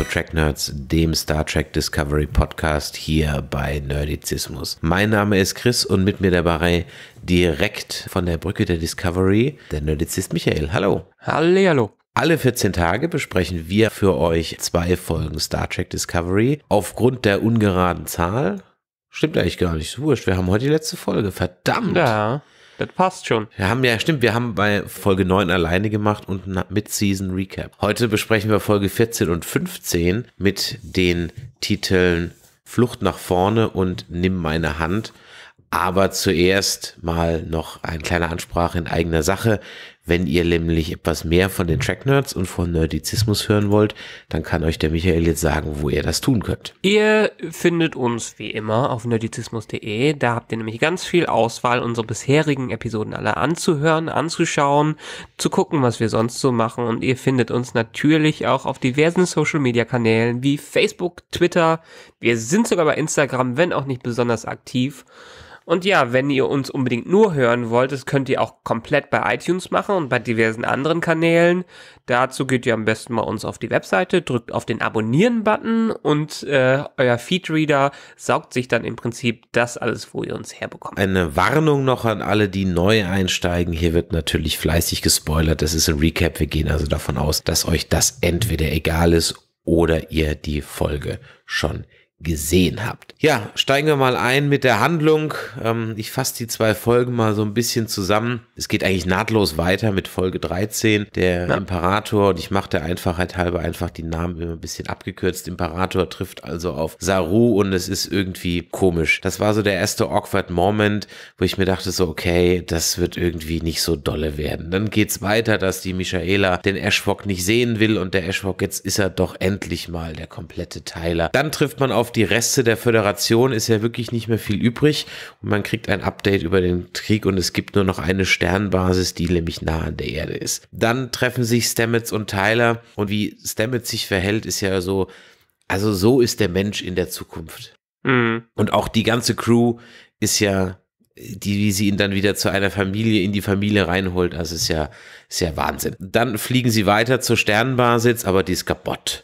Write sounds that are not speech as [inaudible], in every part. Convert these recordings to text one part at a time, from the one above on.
zu Track Nerds, dem Star Trek Discovery Podcast hier bei Nerdizismus. Mein Name ist Chris und mit mir dabei direkt von der Brücke der Discovery der Nerdizist Michael. Hallo. Halle, hallo. Alle 14 Tage besprechen wir für euch zwei Folgen Star Trek Discovery. Aufgrund der ungeraden Zahl, stimmt eigentlich gar nicht, so wurscht, wir haben heute die letzte Folge, verdammt. Ja. Das passt schon. Wir haben ja, stimmt, wir haben bei Folge 9 alleine gemacht und mit season Recap. Heute besprechen wir Folge 14 und 15 mit den Titeln Flucht nach vorne und Nimm meine Hand. Aber zuerst mal noch ein kleiner Ansprache in eigener Sache. Wenn ihr nämlich etwas mehr von den Track Nerds und von Nerdizismus hören wollt, dann kann euch der Michael jetzt sagen, wo ihr das tun könnt. Ihr findet uns wie immer auf nerdizismus.de. Da habt ihr nämlich ganz viel Auswahl, unsere bisherigen Episoden alle anzuhören, anzuschauen, zu gucken, was wir sonst so machen. Und ihr findet uns natürlich auch auf diversen Social Media Kanälen wie Facebook, Twitter. Wir sind sogar bei Instagram, wenn auch nicht besonders aktiv. Und ja, wenn ihr uns unbedingt nur hören wollt, das könnt ihr auch komplett bei iTunes machen und bei diversen anderen Kanälen. Dazu geht ihr am besten mal uns auf die Webseite, drückt auf den Abonnieren-Button und äh, euer Feedreader saugt sich dann im Prinzip das alles, wo ihr uns herbekommt. Eine Warnung noch an alle, die neu einsteigen. Hier wird natürlich fleißig gespoilert. Das ist ein Recap. Wir gehen also davon aus, dass euch das entweder egal ist oder ihr die Folge schon gesehen habt. Ja, steigen wir mal ein mit der Handlung. Ähm, ich fasse die zwei Folgen mal so ein bisschen zusammen. Es geht eigentlich nahtlos weiter mit Folge 13, der ja. Imperator, und ich mache der Einfachheit halber einfach die Namen immer ein bisschen abgekürzt. Imperator trifft also auf Saru und es ist irgendwie komisch. Das war so der erste awkward Moment, wo ich mir dachte so, okay, das wird irgendwie nicht so dolle werden. Dann geht's weiter, dass die Michaela den Ashwok nicht sehen will und der Ashwok, jetzt ist er doch endlich mal der komplette Teiler. Dann trifft man auf auf die Reste der Föderation ist ja wirklich nicht mehr viel übrig und man kriegt ein Update über den Krieg und es gibt nur noch eine Sternbasis, die nämlich nah an der Erde ist. Dann treffen sich Stamets und Tyler und wie Stamets sich verhält, ist ja so, also so ist der Mensch in der Zukunft. Mhm. Und auch die ganze Crew ist ja die, wie sie ihn dann wieder zu einer Familie in die Familie reinholt, also ist ja, ist ja Wahnsinn. Dann fliegen sie weiter zur Sternenbasis, aber die ist kaputt.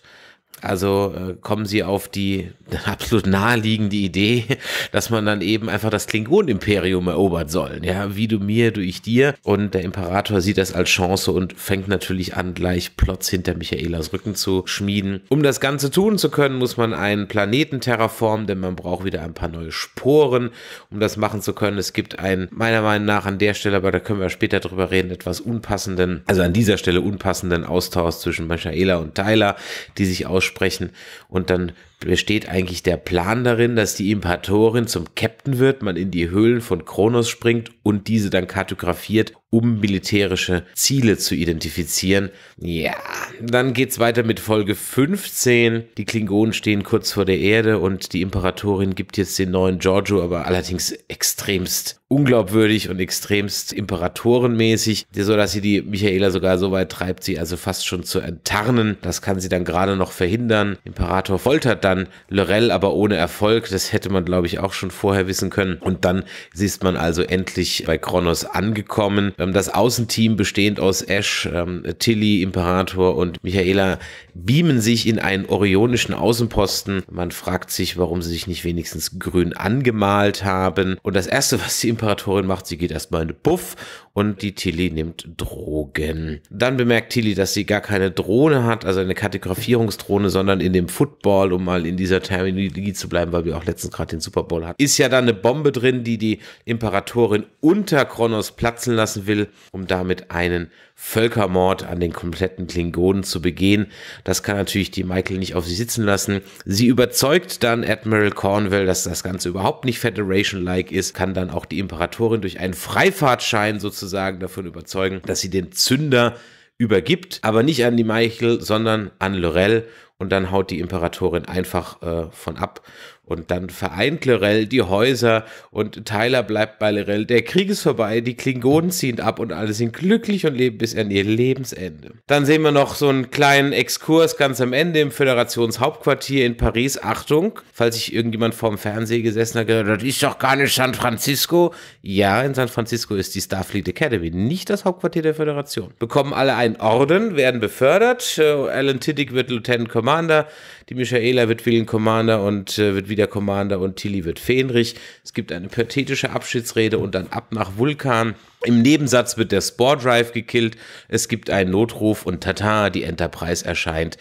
Also äh, kommen sie auf die [laughs] absolut naheliegende Idee, dass man dann eben einfach das Klingon-Imperium erobert soll. Ja, wie du mir, du ich dir. Und der Imperator sieht das als Chance und fängt natürlich an, gleich Plots hinter Michaelas Rücken zu schmieden. Um das Ganze tun zu können, muss man einen Planeten terraformen, denn man braucht wieder ein paar neue Sporen, um das machen zu können. Es gibt einen, meiner Meinung nach, an der Stelle, aber da können wir später drüber reden, etwas unpassenden, also an dieser Stelle unpassenden Austausch zwischen Michaela und Tyler, die sich aus sprechen und dann besteht eigentlich der Plan darin, dass die Imperatorin zum Captain wird, man in die Höhlen von Kronos springt und diese dann kartografiert, um militärische Ziele zu identifizieren. Ja, dann geht's weiter mit Folge 15. Die Klingonen stehen kurz vor der Erde und die Imperatorin gibt jetzt den neuen Giorgio, aber allerdings extremst unglaubwürdig und extremst imperatorenmäßig, sodass sie die Michaela sogar so weit treibt, sie also fast schon zu enttarnen. Das kann sie dann gerade noch verhindern. Imperator foltert dann dann Lorel, aber ohne Erfolg. Das hätte man, glaube ich, auch schon vorher wissen können. Und dann ist man also endlich bei Kronos angekommen. Ähm, das Außenteam bestehend aus Ash, ähm, Tilly, Imperator und Michaela beamen sich in einen orionischen Außenposten. Man fragt sich, warum sie sich nicht wenigstens grün angemalt haben. Und das Erste, [laughs] was die Imperatorin macht, sie geht erstmal in den Puff und die Tilly nimmt Drogen. Dann bemerkt Tilly, dass sie gar keine Drohne hat, also eine Kategorisierungsdrohne, sondern in dem Football, um mal mal in dieser Terminologie zu bleiben, weil wir auch letztens gerade den Super Bowl hatten, ist ja da eine Bombe drin, die die Imperatorin unter Kronos platzen lassen will, um damit einen Völkermord an den kompletten Klingonen zu begehen. Das kann natürlich die Michael nicht auf sie sitzen lassen. Sie überzeugt dann Admiral Cornwell, dass das Ganze überhaupt nicht Federation-like ist, kann dann auch die Imperatorin durch einen Freifahrtschein sozusagen davon überzeugen, dass sie den Zünder übergibt, aber nicht an die Meichel, sondern an Lorel und dann haut die Imperatorin einfach äh, von ab und dann vereint Lorel die Häuser und Tyler bleibt bei Lorel. Der Krieg ist vorbei, die Klingonen ziehen ab und alle sind glücklich und leben bis an ihr Lebensende. Dann sehen wir noch so einen kleinen Exkurs ganz am Ende im Föderationshauptquartier in Paris. Achtung, falls sich irgendjemand vorm Fernseher gesessen hat, gehört, das ist doch gar nicht San Francisco. Ja, in San Francisco ist die Starfleet Academy, nicht das Hauptquartier der Föderation. Bekommen alle einen Orden, werden befördert. Äh, Alan Tiddick wird Lieutenant Commander. Die Michaela wird Willen Commander und äh, wird wieder Commander und Tilly wird Fähnrich. Es gibt eine pathetische Abschiedsrede und dann ab nach Vulkan. Im Nebensatz wird der Spore Drive gekillt. Es gibt einen Notruf und tata, die Enterprise erscheint.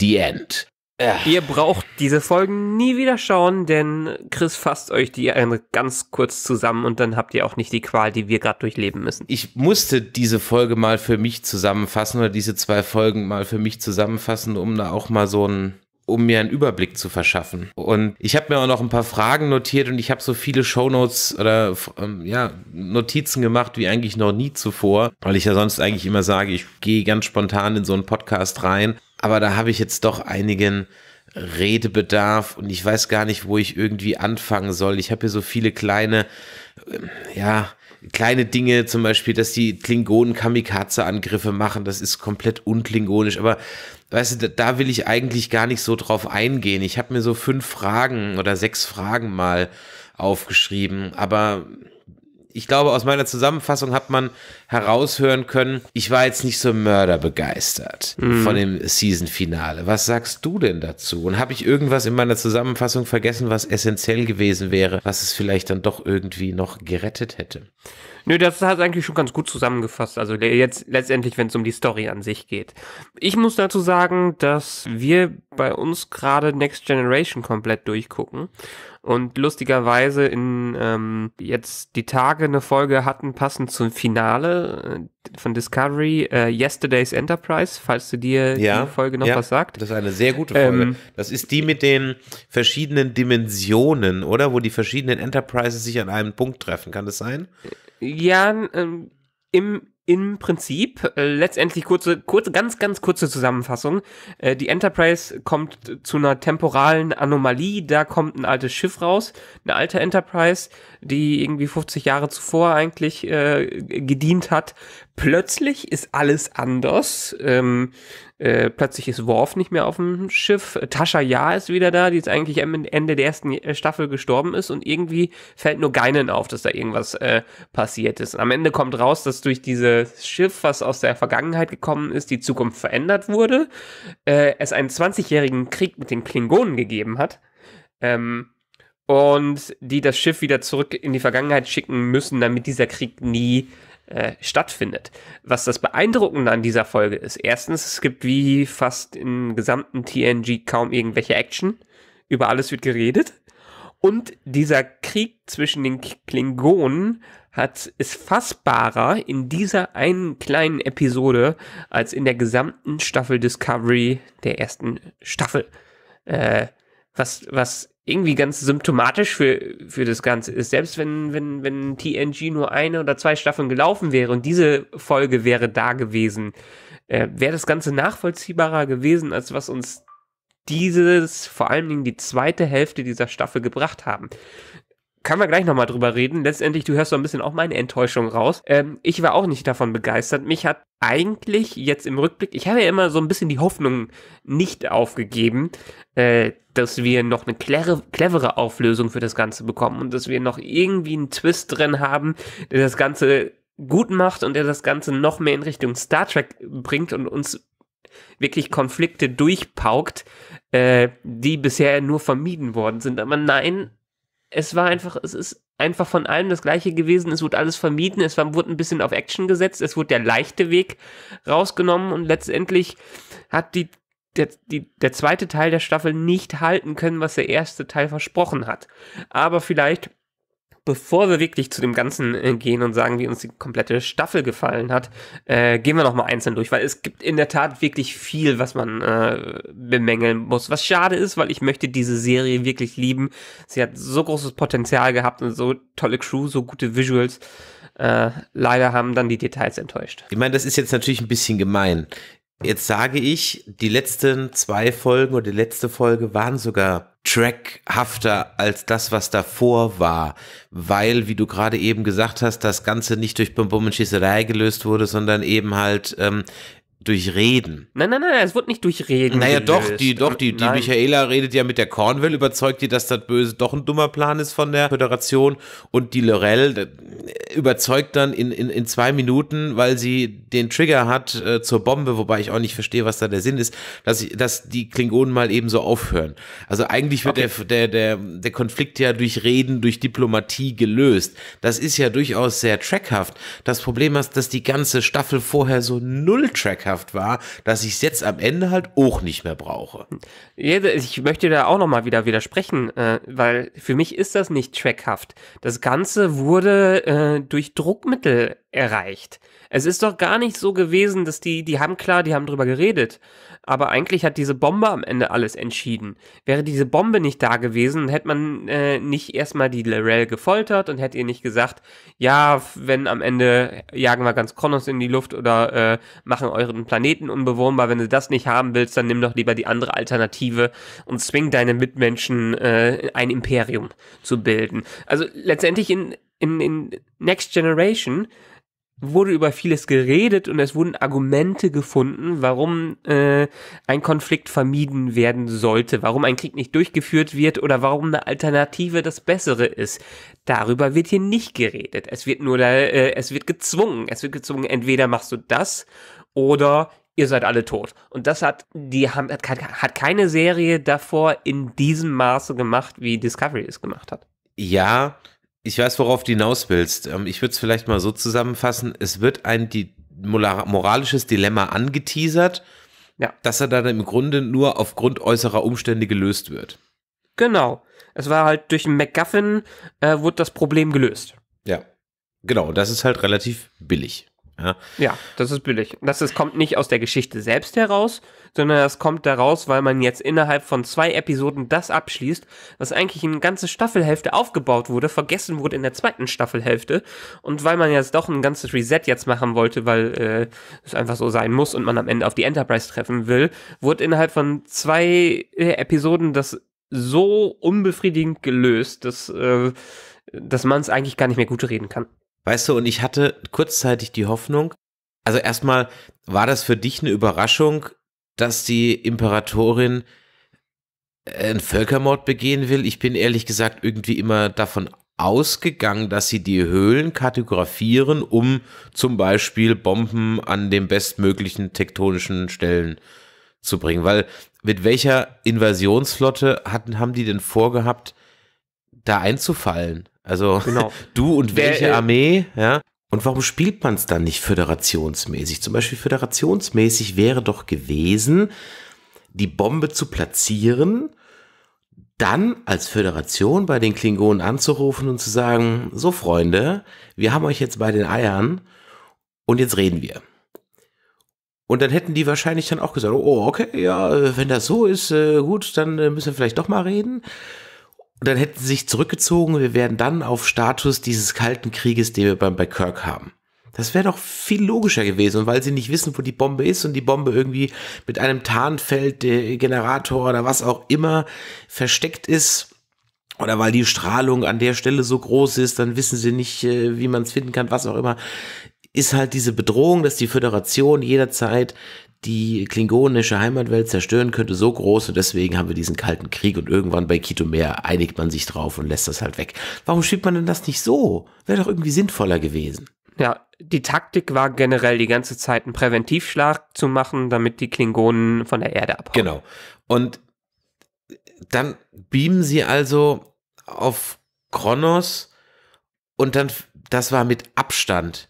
The End. Ihr braucht diese Folgen nie wieder schauen, denn Chris fasst euch die ganz kurz zusammen und dann habt ihr auch nicht die Qual, die wir gerade durchleben müssen. Ich musste diese Folge mal für mich zusammenfassen oder diese zwei Folgen mal für mich zusammenfassen, um da auch mal so ein um mir einen Überblick zu verschaffen. Und ich habe mir auch noch ein paar Fragen notiert und ich habe so viele Shownotes oder ähm, ja, Notizen gemacht wie eigentlich noch nie zuvor, weil ich ja sonst eigentlich immer sage, ich gehe ganz spontan in so einen Podcast rein. Aber da habe ich jetzt doch einigen Redebedarf und ich weiß gar nicht, wo ich irgendwie anfangen soll. Ich habe hier so viele kleine, äh, ja, kleine Dinge, zum Beispiel, dass die Klingonen Kamikaze-Angriffe machen, das ist komplett unklingonisch, aber weißt du, da will ich eigentlich gar nicht so drauf eingehen. Ich habe mir so fünf Fragen oder sechs Fragen mal aufgeschrieben, aber ich glaube, aus meiner Zusammenfassung hat man heraushören können, ich war jetzt nicht so mörderbegeistert mm. von dem Season-Finale. Was sagst du denn dazu? Und habe ich irgendwas in meiner Zusammenfassung vergessen, was essentiell gewesen wäre, was es vielleicht dann doch irgendwie noch gerettet hätte? Nö, das hat eigentlich schon ganz gut zusammengefasst. Also jetzt letztendlich, wenn es um die Story an sich geht. Ich muss dazu sagen, dass wir bei uns gerade Next Generation komplett durchgucken und lustigerweise in ähm, jetzt die Tage eine Folge hatten, passend zum Finale äh, von Discovery, äh, Yesterday's Enterprise, falls du dir ja, die Folge noch ja, was sagt. Das ist eine sehr gute Folge. Ähm, das ist die mit den verschiedenen Dimensionen, oder? Wo die verschiedenen Enterprises sich an einem Punkt treffen, kann das sein? Ja, ähm, im, im Prinzip, äh, letztendlich kurze, kurze, ganz, ganz kurze Zusammenfassung. Äh, die Enterprise kommt zu einer temporalen Anomalie, da kommt ein altes Schiff raus, eine alte Enterprise, die irgendwie 50 Jahre zuvor eigentlich äh, gedient hat. Plötzlich ist alles anders. Ähm, äh, plötzlich ist Worf nicht mehr auf dem Schiff. Tasha Ja ist wieder da, die jetzt eigentlich am Ende der ersten äh, Staffel gestorben ist und irgendwie fällt nur Geinen auf, dass da irgendwas äh, passiert ist. Und am Ende kommt raus, dass durch dieses Schiff, was aus der Vergangenheit gekommen ist, die Zukunft verändert wurde. Äh, es einen 20-jährigen Krieg mit den Klingonen gegeben hat. Ähm, und die das Schiff wieder zurück in die Vergangenheit schicken müssen, damit dieser Krieg nie äh, stattfindet. Was das Beeindruckende an dieser Folge ist, erstens, es gibt wie fast im gesamten TNG kaum irgendwelche Action. Über alles wird geredet. Und dieser Krieg zwischen den Klingonen hat, es fassbarer in dieser einen kleinen Episode als in der gesamten Staffel Discovery der ersten Staffel. Äh, was, was irgendwie ganz symptomatisch für, für das Ganze ist. Selbst wenn, wenn, wenn TNG nur eine oder zwei Staffeln gelaufen wäre und diese Folge wäre da gewesen, äh, wäre das Ganze nachvollziehbarer gewesen, als was uns dieses, vor allen Dingen die zweite Hälfte dieser Staffel gebracht haben. Kann man gleich nochmal drüber reden. Letztendlich, du hörst so ein bisschen auch meine Enttäuschung raus. Ähm, ich war auch nicht davon begeistert. Mich hat eigentlich jetzt im Rückblick, ich habe ja immer so ein bisschen die Hoffnung nicht aufgegeben, äh, dass wir noch eine clere, clevere Auflösung für das Ganze bekommen und dass wir noch irgendwie einen Twist drin haben, der das Ganze gut macht und der das Ganze noch mehr in Richtung Star Trek bringt und uns wirklich Konflikte durchpaukt, äh, die bisher nur vermieden worden sind. Aber nein, es war einfach, es ist einfach von allem das Gleiche gewesen. Es wurde alles vermieden, es wurde ein bisschen auf Action gesetzt, es wurde der leichte Weg rausgenommen und letztendlich hat die, der, die, der zweite Teil der Staffel nicht halten können, was der erste Teil versprochen hat. Aber vielleicht bevor wir wirklich zu dem Ganzen äh, gehen und sagen, wie uns die komplette Staffel gefallen hat, äh, gehen wir nochmal einzeln durch, weil es gibt in der Tat wirklich viel, was man äh, bemängeln muss. Was schade ist, weil ich möchte diese Serie wirklich lieben. Sie hat so großes Potenzial gehabt und so tolle Crew, so gute Visuals. Äh, leider haben dann die Details enttäuscht. Ich meine, das ist jetzt natürlich ein bisschen gemein. Jetzt sage ich, die letzten zwei Folgen oder die letzte Folge waren sogar trackhafter als das, was davor war, weil, wie du gerade eben gesagt hast, das Ganze nicht durch Bombenschießerei gelöst wurde, sondern eben halt ähm, durchreden. Nein, nein, nein, es wird nicht durchreden. Naja, gelöst. doch, die, doch, die, die Michaela redet ja mit der Cornwell, überzeugt die, dass das Böse doch ein dummer Plan ist von der Föderation. Und die Lorel äh, überzeugt dann in, in, in zwei Minuten, weil sie den Trigger hat äh, zur Bombe, wobei ich auch nicht verstehe, was da der Sinn ist, dass, ich, dass die Klingonen mal eben so aufhören. Also eigentlich wird okay. der, der, der, der Konflikt ja durch Reden, durch Diplomatie gelöst. Das ist ja durchaus sehr trackhaft. Das Problem ist, dass die ganze Staffel vorher so null trackhaft schmackhaft war, dass ich es jetzt am Ende halt auch nicht mehr brauche. Ich möchte da auch nochmal wieder widersprechen, äh, weil für mich ist das nicht trackhaft. Das Ganze wurde äh, durch Druckmittel erreicht. Es ist doch gar nicht so gewesen, dass die, die haben klar, die haben drüber geredet. Aber eigentlich hat diese Bombe am Ende alles entschieden. Wäre diese Bombe nicht da gewesen, hätte man äh, nicht erstmal die Lorel gefoltert und hätte ihr nicht gesagt, ja, wenn am Ende jagen wir ganz Kronos in die Luft oder äh, machen euren Planeten unbewohnbar. Wenn du das nicht haben willst, dann nimm doch lieber die andere Alternative und zwing deine Mitmenschen, äh, ein Imperium zu bilden. Also letztendlich in, in, in Next Generation wurde über vieles geredet und es wurden Argumente gefunden, warum äh, ein Konflikt vermieden werden sollte, warum ein Krieg nicht durchgeführt wird oder warum eine Alternative das Bessere ist. Darüber wird hier nicht geredet. Es wird nur, äh, es wird gezwungen. Es wird gezwungen, entweder machst du das oder ihr seid alle tot. Und das hat, die haben, hat keine Serie davor in diesem Maße gemacht, wie Discovery es gemacht hat. Ja, ich weiß, worauf du hinaus willst. Ähm, ich würde es vielleicht mal so zusammenfassen. Es wird ein die, moralisches Dilemma angeteasert, ja. dass er dann im Grunde nur aufgrund äußerer Umstände gelöst wird. Genau. Es war halt durch McGuffin äh, wurde das Problem gelöst. Ja. Genau, das ist halt relativ billig. Ja. ja, das ist billig. Das, das kommt nicht aus der Geschichte selbst heraus, sondern das kommt daraus, weil man jetzt innerhalb von zwei Episoden das abschließt, was eigentlich in ganze Staffelhälfte aufgebaut wurde, vergessen wurde in der zweiten Staffelhälfte. Und weil man jetzt doch ein ganzes Reset jetzt machen wollte, weil äh, es einfach so sein muss und man am Ende auf die Enterprise treffen will, wurde innerhalb von zwei äh, Episoden das so unbefriedigend gelöst, dass, äh, dass man es eigentlich gar nicht mehr gut reden kann. Weißt du, und ich hatte kurzzeitig die Hoffnung, also erstmal, war das für dich eine Überraschung, dass die Imperatorin äh, einen Völkermord begehen will? Ich bin ehrlich gesagt irgendwie immer davon ausgegangen, dass sie die Höhlen kartografieren, um zum Beispiel Bomben an den bestmöglichen tektonischen Stellen zu bringen. Weil mit welcher Invasionsflotte hatten, haben die denn vorgehabt, da einzufallen. Also genau. [laughs] du und welche der, äh, Armee, ja? Und warum spielt man es dann nicht föderationsmäßig? Zum Beispiel föderationsmäßig wäre doch gewesen, die Bombe zu platzieren, dann als Föderation bei den Klingonen anzurufen und zu sagen, so Freunde, wir haben euch jetzt bei den Eiern und jetzt reden wir. Und dann hätten die wahrscheinlich dann auch gesagt, oh, okay, ja, wenn das so ist, äh, gut, dann äh, müssen wir vielleicht doch mal reden. Und dann hätten sie sich zurückgezogen wir wären dann auf Status dieses kalten Krieges, den wir beim bei Kirk haben. Das wäre doch viel logischer gewesen. Und weil sie nicht wissen, wo die Bombe ist und die Bombe irgendwie mit einem Tarnfeld, der Generator oder was auch immer versteckt ist, oder weil die Strahlung an der Stelle so groß ist, dann wissen sie nicht, äh, wie man es finden kann, was auch immer, ist halt diese Bedrohung, dass die Föderation jederzeit die klingonische Heimatwelt zerstören könnte, so groß und deswegen haben wir diesen kalten Krieg und irgendwann bei Kito einigt man sich drauf und lässt das halt weg. Warum schiebt man denn das nicht so? Wäre doch irgendwie sinnvoller gewesen. Ja, die Taktik war generell die ganze Zeit einen Präventivschlag zu machen, damit die Klingonen von der Erde abhauen. Genau. Und dann beamen sie also auf Kronos und dann, das war mit Abstand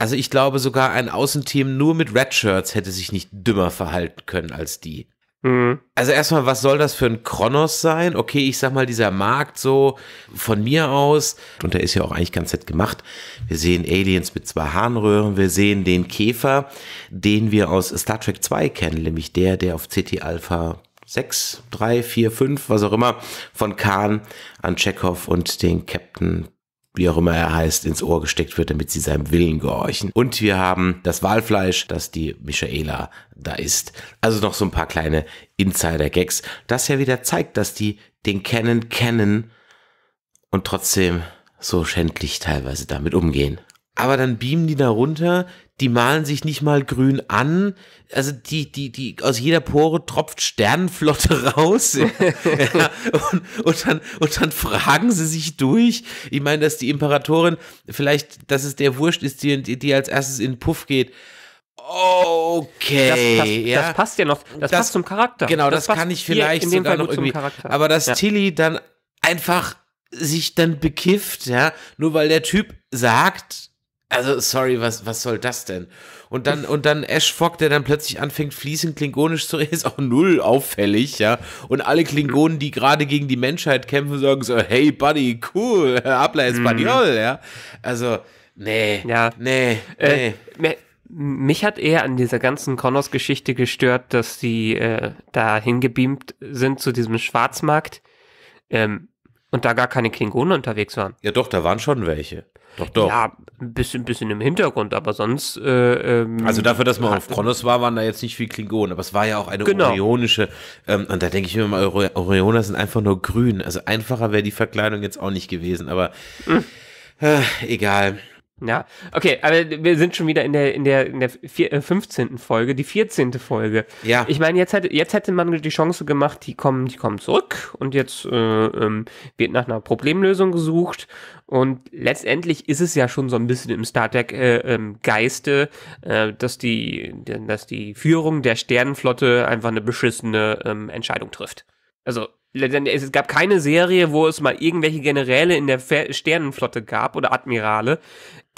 also ich glaube, sogar ein Außenteam nur mit Red Shirts hätte sich nicht dümmer verhalten können als die. Mhm. Also erstmal, was soll das für ein Kronos sein? Okay, ich sag mal, dieser Markt so von mir aus, und der ist ja auch eigentlich ganz nett gemacht. Wir sehen Aliens mit zwei Harnröhren, wir sehen den Käfer, den wir aus Star Trek 2 kennen, nämlich der, der auf CT Alpha 6, 3, 4, 5, was auch immer, von Khan an Chekhov und den Captain wie auch immer er heißt, ins Ohr gesteckt wird, damit sie seinem Willen gehorchen. Und wir haben das Walfleisch, das die Michaela da isst. Also noch so ein paar kleine Insider-Gags, das ja wieder zeigt, dass die den kennen, kennen und trotzdem so schändlich teilweise damit umgehen aber dann beamen die da runter, die malen sich nicht mal grün an, also die, die, die, aus jeder Pore tropft Sternenflotte [laughs] raus. ja, und, und, dann, und dann fragen sie sich durch. Ich meine, dass die Imperatorin vielleicht, dass es der Wurscht ist, die, die als erstes in den Puff geht. Okay. Das, das, ja. das passt ja noch, das, das, passt zum Charakter. Genau, das, kann ich vielleicht sogar noch irgendwie. Aber dass ja. Tilly dann einfach sich dann bekifft, ja, nur weil der Typ sagt, also, sorry, was, was soll das denn? Und dann, und dann Ash Fogg, der dann plötzlich anfängt, fließend klingonisch zu reden, [laughs] ist auch null auffällig, ja. Und alle Klingonen, die gerade gegen die Menschheit kämpfen, sagen so, hey, Buddy, cool, habla [laughs] mhm. Buddy, mhm. ja. Also, nee, ja. nee, äh, nee. Mich hat eher an dieser ganzen Connors-Geschichte gestört, dass die äh, da hingebeamt sind zu diesem Schwarzmarkt ähm, und da gar keine Klingonen unterwegs waren. Ja doch, da waren schon welche. Doch, doch. Ja, ein bisschen, bisschen im Hintergrund, aber sonst. Äh, ähm, also dafür, dass man auf Kronos war, waren da jetzt nicht viel Klingonen, aber es war ja auch eine genau. orionische. Ähm, und da denke ich mir mal, Orioner sind einfach nur grün. Also einfacher wäre die Verkleidung jetzt auch nicht gewesen, aber mhm. äh, egal. Ja, okay, aber wir sind schon wieder in der, in der, in der vier, äh, 15. Folge, die 14. Folge. Ja. Ich meine, jetzt hätte, jetzt hätte man die Chance gemacht, die kommen, die kommen zurück und jetzt äh, ähm, wird nach einer Problemlösung gesucht. Und letztendlich ist es ja schon so ein bisschen im Star Trek äh, ähm, Geiste, äh, dass, die, dass die Führung der Sternenflotte einfach eine beschissene ähm, Entscheidung trifft. Also es gab keine Serie, wo es mal irgendwelche Generäle in der Sternenflotte gab oder Admirale,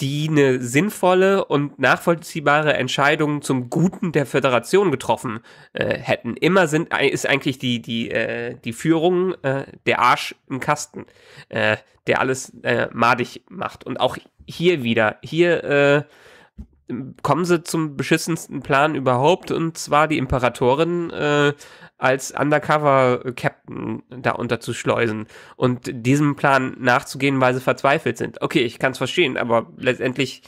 die eine sinnvolle und nachvollziehbare Entscheidung zum Guten der Föderation getroffen äh, hätten. Immer sind, äh, ist eigentlich die, die, äh, die Führung äh, der Arsch im Kasten, äh, der alles äh, madig macht. Und auch hier wieder, hier kommen sie zum beschissensten Plan überhaupt, und zwar die Imperatorin als Undercover-Captain da unterzuschleusen und diesem Plan nachzugehen, weil sie verzweifelt sind. Okay, ich kann es verstehen, aber letztendlich,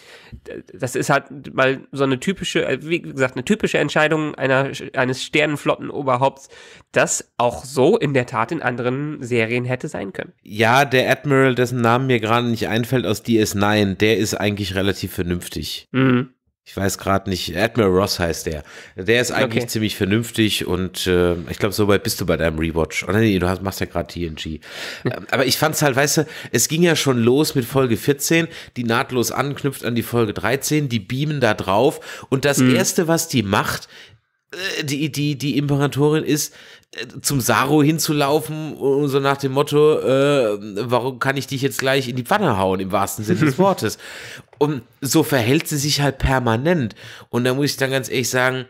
das ist halt mal so eine typische, äh, wie gesagt, eine typische Entscheidung einer, eines Sternenflottenoberhaupts, das auch so in der Tat in anderen Serien hätte sein können. Ja, der Admiral, dessen Namen mir gerade nicht einfällt aus DS9, der ist eigentlich relativ vernünftig. Mhm ich weiß gerade nicht, Admiral Ross heißt der. Der ist eigentlich okay. ziemlich vernünftig und äh, ich glaube, so weit bist du bei deinem Rewatch. Oder nee, du hast, machst ja gerade TNG. Ähm, aber ich fand's halt, weißt du, es ging ja schon los mit Folge 14, die nahtlos anknüpft an die Folge 13, die beamen da drauf und das mhm. erste, was die macht, äh, die, die, die Imperatorin ist, äh, zum Saro hinzulaufen und äh, so nach dem Motto, äh, warum kann ich dich jetzt gleich in die Pfanne hauen, im wahrsten Sinne des [laughs] Wortes. Und so verhält sie sich halt permanent. Und da muss ich dann ganz ehrlich sagen,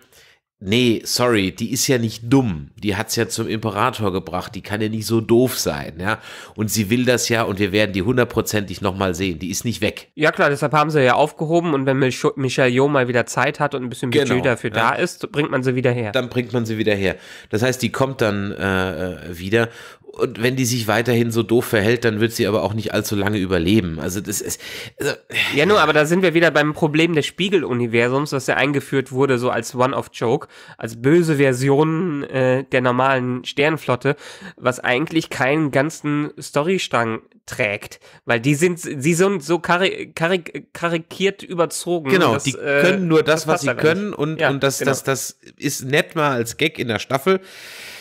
nee, sorry, die ist ja nicht dumm. Die hat es ja zum Imperator gebracht. Die kann ja nicht so doof sein, ja. Und sie will das ja und wir werden die hundertprozentig nochmal sehen. Die ist nicht weg. Ja klar, deshalb haben sie ja aufgehoben und wenn Mich Michelle Yeoh mal wieder Zeit hat und ein bisschen Budget genau, dafür ja. da ist, bringt man sie wieder her. Dann bringt man sie wieder her. Das heißt, die kommt dann äh, äh wieder und wenn die sich weiterhin so doof verhält, dann wird sie aber auch nicht allzu lange überleben. Also das ist. Also, ja, nur, aber da sind wir wieder beim Problem des Spiegeluniversums, was ja eingeführt wurde, so als one of joke als böse Version äh, der normalen Sternflotte, was eigentlich keinen ganzen Storystrang trägt. Weil die sind, sie sind so karik karik karikiert überzogen. Genau, dass, die äh, können nur das, das was sie können, und, ja, und das, genau. das, das ist nett mal als Gag in der Staffel.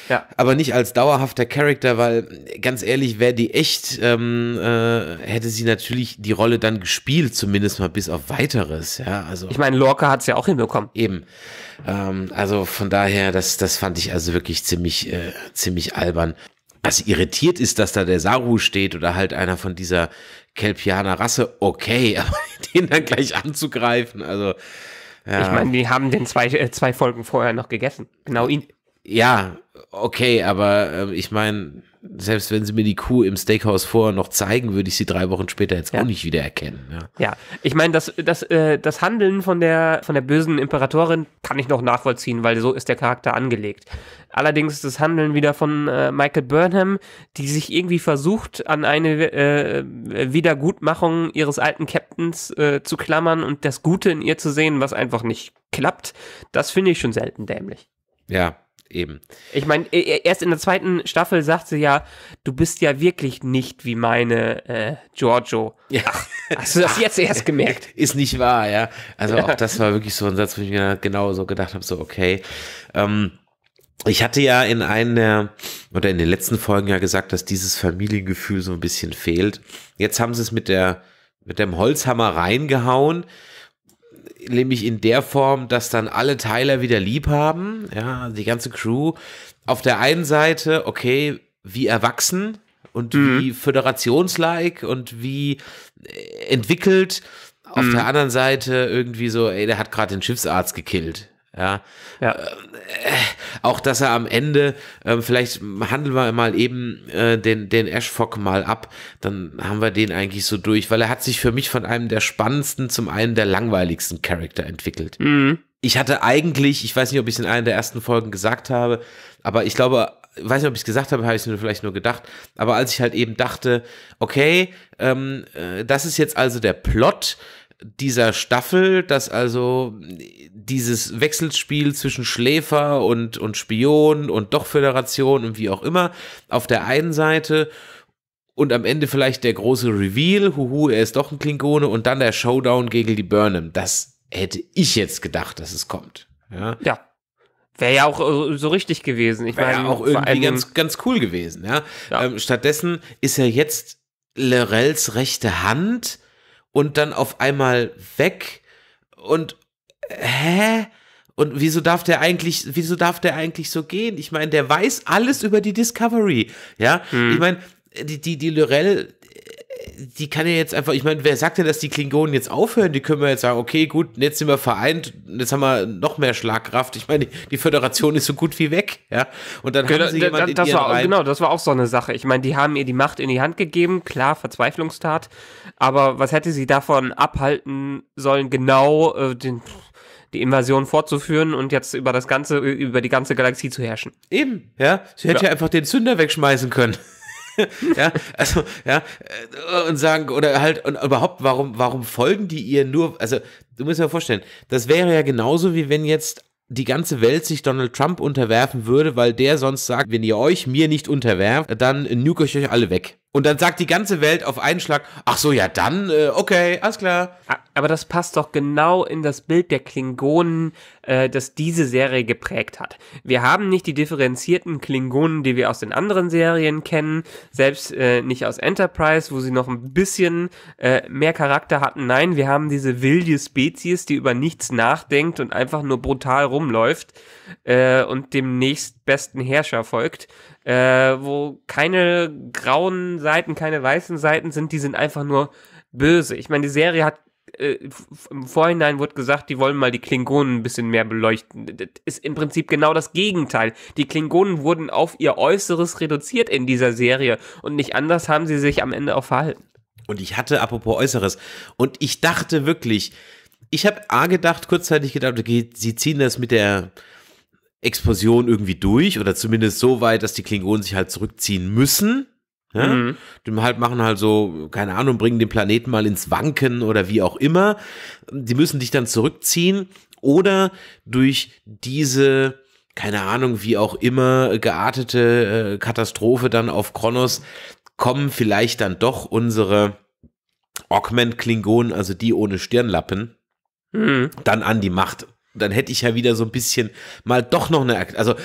Ja. Aber nicht als dauerhafter Charakter, weil ganz ehrlich, wäre die echt, ähm, äh, hätte sie natürlich die Rolle dann gespielt, zumindest mal bis auf weiteres. Ja, also. Ich meine, Lorca hat es ja auch hinbekommen. Eben. Ähm, also von daher, das, das fand ich also wirklich ziemlich, äh, ziemlich albern. Was irritiert ist, dass da der Saru steht oder halt einer von dieser Kelpianer Rasse, okay, [laughs] aber den dann gleich anzugreifen, also. Ja. Ich meine, die haben den zwei, äh, zwei Folgen vorher noch gegessen. Genau ihn ja, okay, aber äh, ich meine, selbst wenn sie mir die Kuh im Steakhouse vorher noch zeigen, würde ich sie drei Wochen später jetzt ja. auch nicht wiedererkennen. Ja, ja. ich meine, das, das, äh, das Handeln von der, von der bösen Imperatorin kann ich noch nachvollziehen, weil so ist der Charakter angelegt. Allerdings das Handeln wieder von äh, Michael Burnham, die sich irgendwie versucht, an eine äh, Wiedergutmachung ihres alten Captains äh, zu klammern und das Gute in ihr zu sehen, was einfach nicht klappt, das finde ich schon selten dämlich. Ja, Eben. Ich meine, e, erst in der zweiten Staffel sagt sie ja, du bist ja wirklich nicht wie meine äh, Giorgio. Ja. Hast du das jetzt erst [laughs] gemerkt? Ist nicht wahr, ja. Also auch das war wirklich so ein Satz, wo ich mir genau so gedacht habe, so okay. Ähm, ich hatte ja in einer oder in den letzten Folgen ja gesagt, dass dieses Familiengefühl so ein bisschen fehlt. Jetzt haben sie es mit der mit dem Holzhammer reingehauen nämlich in der Form, dass dann alle Teiler wieder lieb haben, ja, die ganze Crew. Auf der einen Seite, okay, wie erwachsen und mhm. wie föderationsleik und wie äh, entwickelt. Auf mhm. der anderen Seite irgendwie so, ey, der hat gerade den Schiffsarzt gekillt. Ja. ja. Äh, auch dass er am Ende, äh, vielleicht handeln wir mal eben äh, den, den Ashfog mal ab, dann haben wir den eigentlich so durch, weil er hat sich für mich von einem der spannendsten zum einen der langweiligsten Charakter entwickelt. Mhm. Ich hatte eigentlich, ich weiß nicht, ob ich es in einer der ersten Folgen gesagt habe, aber ich glaube, ich weiß nicht, ob ich es gesagt habe, habe ich es mir vielleicht nur gedacht, aber als ich halt eben dachte, okay, ähm, äh, das ist jetzt also der Plot dieser Staffel, dass also dieses Wechselspiel zwischen Schläfer und, und Spion und doch Föderation und wie auch immer auf der einen Seite und am Ende vielleicht der große Reveal, huhu, er ist doch ein Klingone und dann der Showdown gegen die Burnham. Das hätte ich jetzt gedacht, dass es kommt. Ja. ja. Wäre ja auch äh, so richtig gewesen. Ich Wäre ja auch irgendwie ganz, ganz cool gewesen. Ja? ja. Ähm, stattdessen ist er jetzt Lorels rechte Hand und dann auf einmal weg und hä? Und wieso darf der eigentlich, wieso darf der eigentlich so gehen? Ich meine, der weiß alles über die Discovery. Ja, hm. ich meine, die, die, die Lorel, die kann ja jetzt einfach, ich meine, wer sagt denn, dass die Klingonen jetzt aufhören? Die können wir jetzt sagen, okay, gut, jetzt sind wir vereint, jetzt haben wir noch mehr Schlagkraft. Ich meine, die, Föderation ist so gut wie weg, ja. Und dann genau, haben sie jemanden das, das war, Genau, das war auch so eine Sache. Ich meine, die haben ihr die Macht in die Hand gegeben, klar, Verzweiflungstat, aber was hätte sie davon abhalten sollen, genau äh, den die Invasion fortzuführen und jetzt über das ganze, über die ganze Galaxie zu herrschen. Eben, ja. Sie hätte ja, ja einfach den Zünder wegschmeißen können. [laughs] ja, also, ja, äh, und sagen, oder halt, und überhaupt, warum, warum folgen die ihr nur, also, du musst dir vorstellen, das wäre ja genauso, wie wenn jetzt die ganze Welt sich Donald Trump unterwerfen würde, weil der sonst sagt, wenn ihr euch mir nicht unterwerft, dann nuke ich euch alle weg. Und dann sagt die ganze Welt auf einen Schlag, ach so, ja dann, äh, okay, alles klar. Aber das passt doch genau in das Bild der Klingonen, äh, das diese Serie geprägt hat. Wir haben nicht die differenzierten Klingonen, die wir aus den anderen Serien kennen, selbst äh, nicht aus Enterprise, wo sie noch ein bisschen äh, mehr Charakter hatten. Nein, wir haben diese wilde Spezies, die über nichts nachdenkt und einfach nur brutal rumläuft äh, und dem nächstbesten Herrscher folgt äh, wo keine grauen Seiten, keine weißen Seiten sind, die sind einfach nur böse. Ich meine, die Serie hat äh, im Vorhinein wurde gesagt, die wollen mal die Klingonen ein bisschen mehr beleuchten. Das ist im Prinzip genau das Gegenteil. Die Klingonen wurden auf ihr Äußeres reduziert in dieser Serie und nicht anders haben sie sich am Ende auch verhalten. Und ich hatte, apropos Äußeres, und ich dachte wirklich, ich habe A gedacht, kurzzeitig gedacht, okay, sie ziehen das mit der Explosion irgendwie durch oder zumindest so weit, dass die Klingonen sich halt zurückziehen müssen. Ja? Mhm. Die halt machen halt so, keine Ahnung, bringen den Planeten mal ins Wanken oder wie auch immer. Die müssen dich dann zurückziehen oder durch diese, keine Ahnung, wie auch immer geartete äh, Katastrophe dann auf Kronos kommen vielleicht dann doch unsere Augment-Klingonen, also die ohne Stirnlappen, mhm. dann an die Macht dann hätte ich ja wieder so ein bisschen mal doch noch eine, also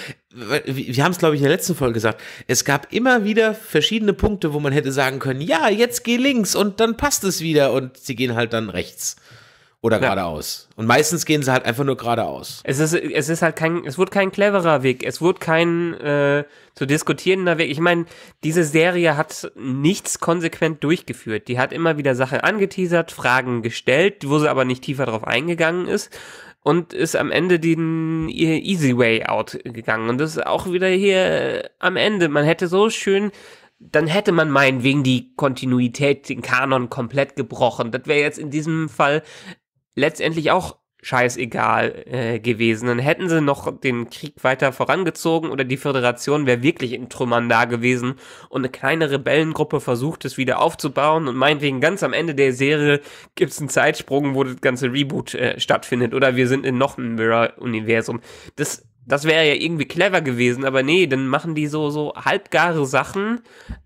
wir haben es glaube ich in der letzten Folge gesagt, es gab immer wieder verschiedene Punkte, wo man hätte sagen können, ja, jetzt geh links und dann passt es wieder und sie gehen halt dann rechts oder geradeaus. Und meistens gehen sie halt einfach nur geradeaus. Es ist, es ist halt kein, es wird kein cleverer Weg, es wird kein äh, zu diskutierender Weg. Ich meine, diese Serie hat nichts konsequent durchgeführt. Die hat immer wieder Sachen angeteasert, Fragen gestellt, wo sie aber nicht tiefer drauf eingegangen ist und ist am Ende den Easy Way Out gegangen. Und das ist auch wieder hier äh, am Ende. Man hätte so schön, dann hätte man meinen, wegen die Kontinuität den Kanon komplett gebrochen. Das wäre jetzt in diesem Fall letztendlich auch scheißegal äh, gewesen. Dann hätten sie noch den Krieg weiter vorangezogen oder die Föderation wäre wirklich in Trümmern da gewesen und eine kleine Rebellengruppe versucht es wieder aufzubauen und meinetwegen ganz am Ende der Serie gibt es einen Zeitsprung, wo das ganze Reboot äh, stattfindet oder wir sind in noch einem Mirror-Universum. Das das wäre ja irgendwie clever gewesen, aber nee, dann machen die so, so halbgare Sachen,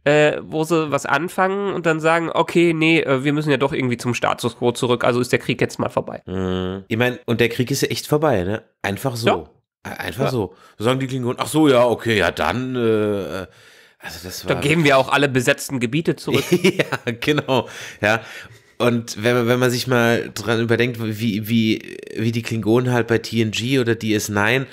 äh, wo sie was anfangen und dann sagen, okay, nee, äh, wir müssen ja doch irgendwie zum Status quo zurück, also ist der Krieg jetzt mal vorbei. Mhm. Ich meine, und der Krieg ist ja echt vorbei, ne? Einfach so. Ja. Einfach ja. so. Sagen die Klingonen, ach so, ja, okay, ja, dann, äh, äh also das war. Dann geben wir auch alle besetzten Gebiete zurück. [laughs] ja, genau, ja. Und wenn man, wenn man sich mal dran überdenkt, wie, wie, wie die Klingonen halt bei TNG oder DS9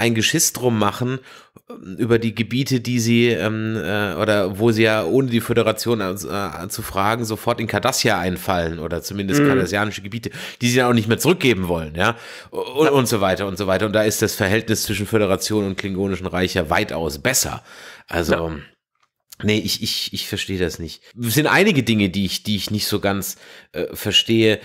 ein Geschiss drum machen ähm, über die Gebiete, die sie ähm, äh, oder wo sie ja ohne die Föderation also, äh, zu fragen sofort in Kardassia einfallen oder zumindest mhm. kardassianische Gebiete, die sie dann auch nicht mehr zurückgeben wollen, ja und, und so weiter und so weiter. Und da ist das Verhältnis zwischen Föderation und klingonischen Reich ja weitaus besser. Also ja. Nee, ich, ich, ich verstehe das nicht. Es sind einige Dinge, die ich, die ich nicht so ganz äh, verstehe. Äh,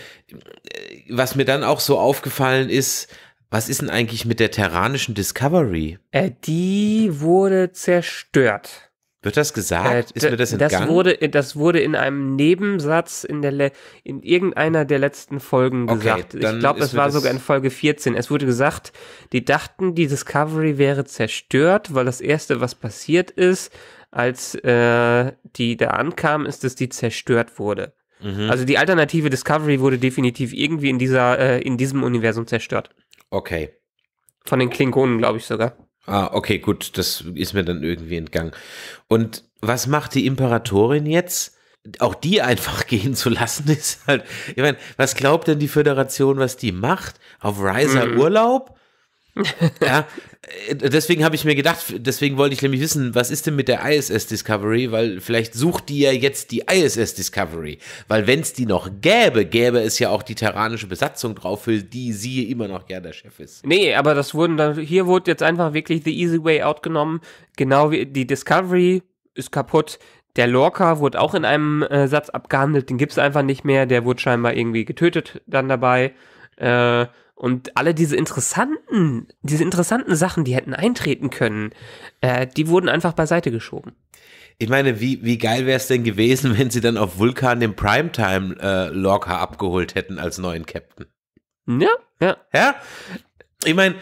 was mir dann auch so aufgefallen ist, was ist denn eigentlich mit der terranischen Discovery? Äh, die wurde zerstört. Wird das gesagt? Äh, ist mir das entgangen? Das wurde, das wurde in einem Nebensatz in, der Le in irgendeiner der letzten Folgen okay, gesagt. Ich glaube, es war sogar in Folge 14. Es wurde gesagt, die dachten, die Discovery wäre zerstört, weil das Erste, was passiert ist, als äh, die da ankam, ist, dass die zerstört wurde. Mhm. Also die alternative Discovery wurde definitiv irgendwie in, dieser, äh, in diesem Universum zerstört. Okay. Von den Klingonen, glaube ich sogar. Ah, okay, gut, das ist mir dann irgendwie entgangen. Und was macht die Imperatorin jetzt? Auch die einfach [laughs] gehen zu lassen ist halt. Ich meine, was glaubt denn die Föderation, was die macht? Auf Riser mhm. Urlaub? ja, äh, deswegen habe ich mir gedacht, deswegen wollte ich nämlich wissen, was ist denn mit der ISS Discovery, weil vielleicht sucht die ja jetzt die ISS Discovery, weil wenn es die noch gäbe, gäbe es ja auch die terranische Besatzung drauf, für die sie immer noch gerne der Chef ist. Nee, aber das wurden dann, hier wurde jetzt einfach wirklich the easy way out genommen, genau wie die Discovery ist kaputt, der Lorca wurde auch in einem äh, Satz abgehandelt, den gibt es einfach nicht mehr, der wurde scheinbar irgendwie getötet dann dabei, äh, und alle diese interessanten, diese interessanten Sachen, die hätten eintreten können, äh, die wurden einfach beiseite geschoben. Ich meine, wie, wie geil wäre es denn gewesen, [laughs] wenn sie dann auf Vulkan den Primetime äh, Lorca abgeholt hätten als neuen Captain? Ja, ja. Ja? Ich meine,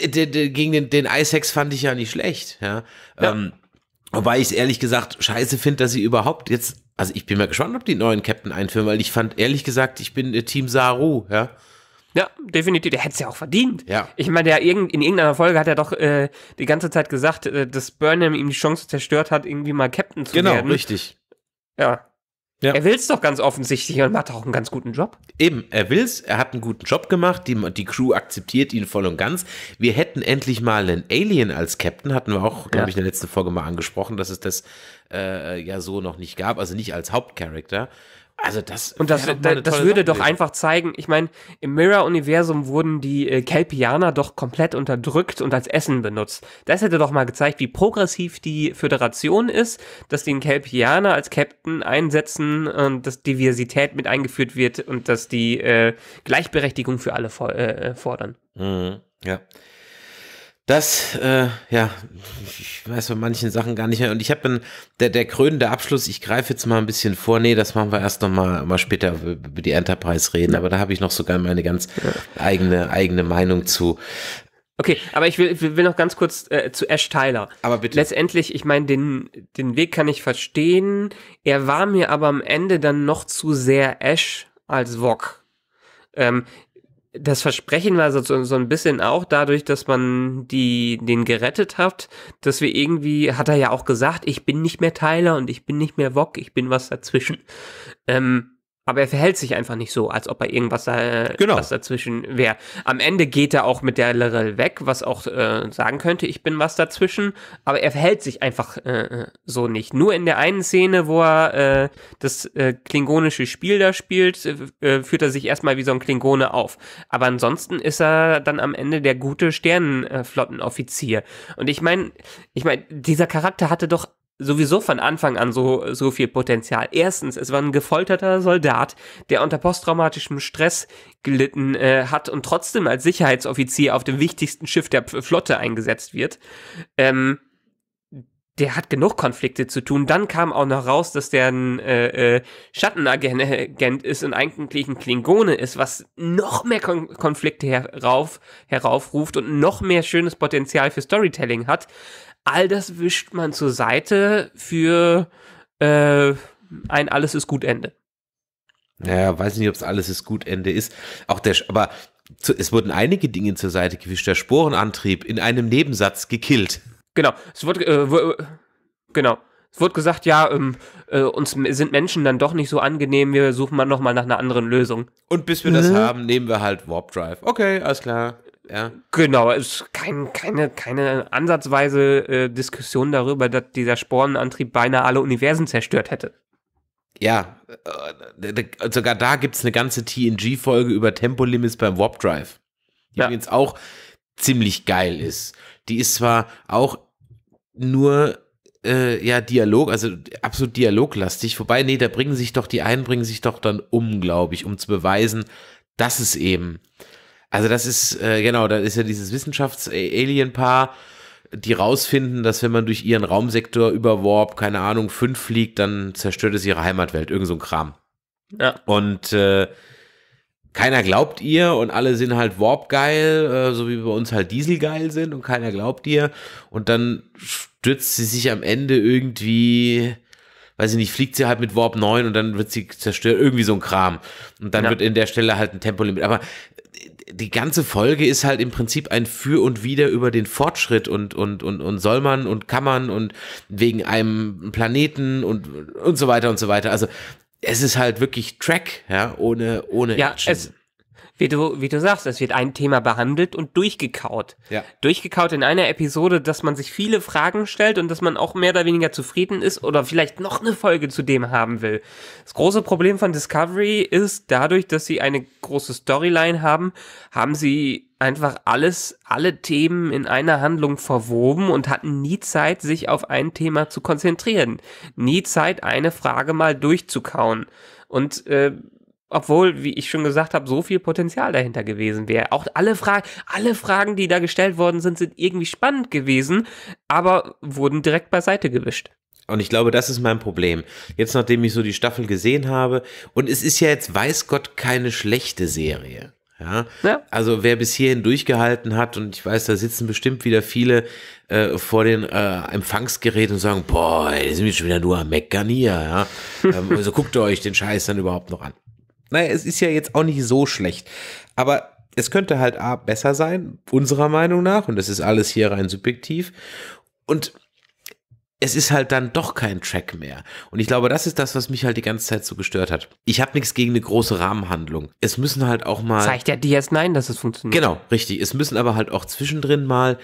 äh, gegen den, den Icex fand ich ja nicht schlecht, ja. ja. Ähm, wobei ich es ehrlich gesagt scheiße finde, dass sie überhaupt jetzt, also ich bin mal gespannt, ob die neuen Captain einführen, weil ich fand ehrlich gesagt, ich bin äh, Team Saru, ja. Ja, definitiv. Der hätte es ja auch verdient. Ja. Ich meine, der irgend, in irgendeiner Folge hat er doch äh, die ganze Zeit gesagt, äh, dass Burnham ihm die Chance zerstört hat, irgendwie mal Captain zu genau, werden. Genau, richtig. Ja. ja. Er will es doch ganz offensichtlich und macht auch einen ganz guten Job. Eben, er will es, er hat einen guten Job gemacht, die, die Crew akzeptiert ihn voll und ganz. Wir hätten endlich mal einen Alien als Captain, hatten wir auch, glaube ja. ich, in der letzten Folge mal angesprochen, dass es das äh, ja so noch nicht gab, also nicht als Hauptcharakter. Also das und das, das, das würde Sache doch gewesen. einfach zeigen, ich meine, im Mirror-Universum wurden die äh, Kelpianer doch komplett unterdrückt und als Essen benutzt. Das hätte doch mal gezeigt, wie progressiv die Föderation ist, dass die Kelpianer als Captain einsetzen und dass Diversität mit eingeführt wird und dass die äh, Gleichberechtigung für alle for äh, äh, fordern. Mhm, ja. Das, äh, ja, ich weiß bei manchen Sachen gar nicht mehr. Und ich habe dann, der, der krönende Abschluss, ich greife jetzt mal ein bisschen vor, nee, das machen wir erst nochmal mal, später über die Enterprise reden, aber da habe ich noch sogar meine ganz eigene, eigene Meinung zu. Okay, aber ich will, will noch ganz kurz äh, zu Ash Tyler. Aber bitte. Letztendlich, ich meine, den, den Weg kann ich verstehen. Er war mir aber am Ende dann noch zu sehr Ash als Vog. Ähm, das Versprechen war so, so ein bisschen auch dadurch, dass man die, den gerettet hat, dass wir irgendwie, hat er ja auch gesagt, ich bin nicht mehr Tyler und ich bin nicht mehr Wok, ich bin was dazwischen. Ähm, aber er verhält sich einfach nicht so, als ob er irgendwas da, genau. was dazwischen wäre. Am Ende geht er auch mit der Lirel weg, was auch äh, sagen könnte, ich bin was dazwischen. Aber er verhält sich einfach äh, äh so nicht. Nur in der einen Szene, wo er äh, das äh, klingonische Spiel da spielt, äh, äh, führt er sich erstmal wie so ein Klingone auf. Aber ansonsten ist er dann am Ende der gute Sternenflottenoffizier. Und ich meine, ich meine, dieser Charakter hatte doch sowieso von Anfang an so, so viel Potenzial. Erstens, es war ein gefolterter Soldat, der unter posttraumatischem Stress gelitten äh, hat und trotzdem als Sicherheitsoffizier auf dem wichtigsten Schiff der Flotte eingesetzt wird. Ähm, der hat genug Konflikte zu tun. Dann kam auch noch raus, dass der ein äh, äh, Schattenagent ist und eigentlich ein Klingone ist, was noch mehr Kon Konflikte herauf, heraufruft und noch mehr schönes Potenzial für Storytelling hat. All das wischt man zur Seite für äh, ein Alles ist gut Ende. Naja, weiß nicht, ob es alles ist gut Ende ist. Auch der, aber zu, es wurden einige Dinge zur Seite gewischt. Der Sporenantrieb in einem Nebensatz gekillt. Genau. Es wurde, äh, genau. Es wurde gesagt, ja, ähm, äh, uns sind Menschen dann doch nicht so angenehm, wir suchen mal nochmal nach einer anderen Lösung. Und bis wir mhm. das haben, nehmen wir halt Warp Drive. Okay, alles klar. Ja. Genau, es ist kein, keine, keine ansatzweise äh, Diskussion darüber, dass dieser Sporenantrieb beinahe alle Universen zerstört hätte. Ja, äh, äh, sogar da gibt es eine ganze TNG-Folge über Tempolimits beim Warp Drive. Die ja. übrigens auch ziemlich geil ist. Die ist zwar auch nur äh, ja Dialog, also absolut dialoglastig, wobei, nee, da bringen sich doch die einen, bringen sich doch dann um, glaube ich, um zu beweisen, dass es eben also das ist, äh, genau, da ist ja dieses Wissenschafts-Alien-Paar, die rausfinden, dass wenn man durch ihren Raumsektor über Warp, keine Ahnung, fünf fliegt, dann zerstört es ihre Heimatwelt, irgend so ein Kram. Ja. Und äh, keiner glaubt ihr und alle sind halt Warp geil, äh, so wie bei uns halt Diesel geil sind und keiner glaubt ihr. Und dann stürzt sie sich am Ende irgendwie, weiß ich nicht, fliegt sie halt mit Warp 9 und dann wird sie zerstört, irgendwie so ein Kram. Und dann ja. wird in der Stelle halt ein Tempolimit. Aber die ganze Folge ist halt im Prinzip ein Für und Wider über den Fortschritt und, und, und, und soll man und kann man und wegen einem Planeten und, und so weiter und so weiter. Also es ist halt wirklich Track, ja, ohne, ohne ja, Action. Es, wie du, wie du sagst, es wird ein Thema behandelt und durchgekaut. Ja. Durchgekaut in einer Episode, dass man sich viele Fragen stellt und dass man auch mehr oder weniger zufrieden ist oder vielleicht noch eine Folge zu dem haben will. Das große Problem von Discovery ist dadurch, dass sie eine große Storyline haben, haben sie einfach alles, alle Themen in einer Handlung verwoben und hatten nie Zeit, sich auf ein Thema zu konzentrieren. Nie Zeit, eine Frage mal durchzukauen. Und äh, obwohl, wie ich schon gesagt habe, so viel Potenzial dahinter gewesen wäre. Auch alle, Fra alle Fragen, die da gestellt worden sind, sind irgendwie spannend gewesen, aber wurden direkt beiseite gewischt. Und ich glaube, das ist mein Problem. Jetzt, nachdem ich so die Staffel gesehen habe, und es ist ja jetzt, weiß Gott, keine schlechte Serie. Ja? ja. Also wer bis hierhin durchgehalten hat, und ich weiß, da sitzen bestimmt wieder viele äh, vor den äh, Empfangsgeräten und sagen, boah, die sind wir schon wieder nur am Meckern hier. Ja? [laughs] ähm, also guckt ihr euch den Scheiß dann überhaupt noch an. Naja, es ist ja jetzt auch nicht so schlecht. Aber es könnte halt A besser sein, unserer Meinung nach, und das ist alles hier rein subjektiv. Und es ist halt dann doch kein Track mehr. Und ich glaube, das ist das, was mich halt die ganze Zeit so gestört hat. Ich habe nichts gegen eine große Rahmenhandlung. Es müssen halt auch mal. Zeigt ja DS9, dass es funktioniert. Genau, richtig. Es müssen aber halt auch zwischendrin mal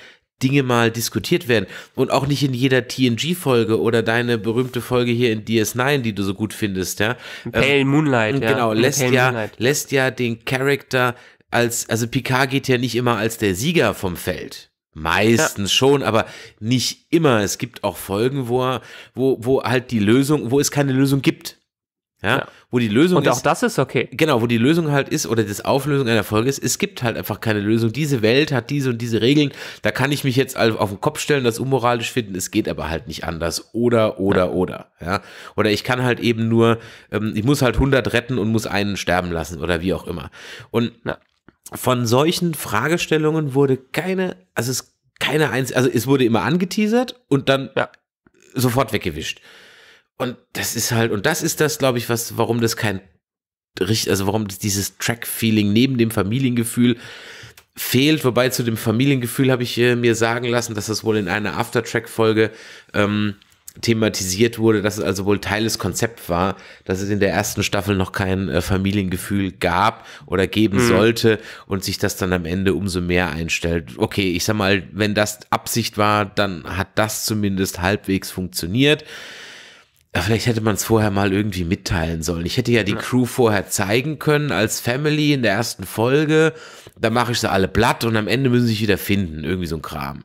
Dinge mal diskutiert werden und auch nicht in jeder TNG-Folge oder deine berühmte Folge hier in DS9, die du so gut findest, ja. Pale ähm, Moonlight, ja. Genau, lässt ja, lässt ja den Charakter als, also Picard geht ja nicht immer als der Sieger vom Feld. Meistens ja. schon, aber nicht immer. Es gibt auch Folgen, wo, wo, wo halt die Lösung, wo es keine Lösung gibt. Ja, ja, wo die Lösung und auch ist, das ist okay. Genau, wo die Lösung halt ist oder das Auflösung einer Folge ist, es gibt halt einfach keine Lösung. Diese Welt hat diese und diese Regeln. Da kann ich mich jetzt auf den Kopf stellen, das unmoralisch finden. Es geht aber halt nicht anders. Oder, oder, ja. oder. Ja, oder ich kann halt eben nur, ähm, ich muss halt 100 retten und muss einen sterben lassen oder wie auch immer. Und ja. von solchen Fragestellungen wurde keine, also es keine eins, also es wurde immer angeteasert und dann sofort weggewischt. Und das ist halt, und das ist das, glaube ich, was, warum das kein, richtig, also warum dieses Track-Feeling neben dem Familiengefühl fehlt. Wobei zu dem Familiengefühl habe ich äh, mir sagen lassen, dass das wohl in einer Aftertrack-Folge ähm, thematisiert wurde, dass es also wohl Teil des Konzepts war, dass es in der ersten Staffel noch kein äh, Familiengefühl gab oder geben mhm. sollte und sich das dann am Ende umso mehr einstellt. Okay, ich sag mal, wenn das Absicht war, dann hat das zumindest halbwegs funktioniert. Vielleicht hätte man es vorher mal irgendwie mitteilen sollen. Ich hätte ja die ja. Crew vorher zeigen können als Family in der ersten Folge. Da mache ich sie alle platt und am Ende müssen sie sich wieder finden. Irgendwie so ein Kram.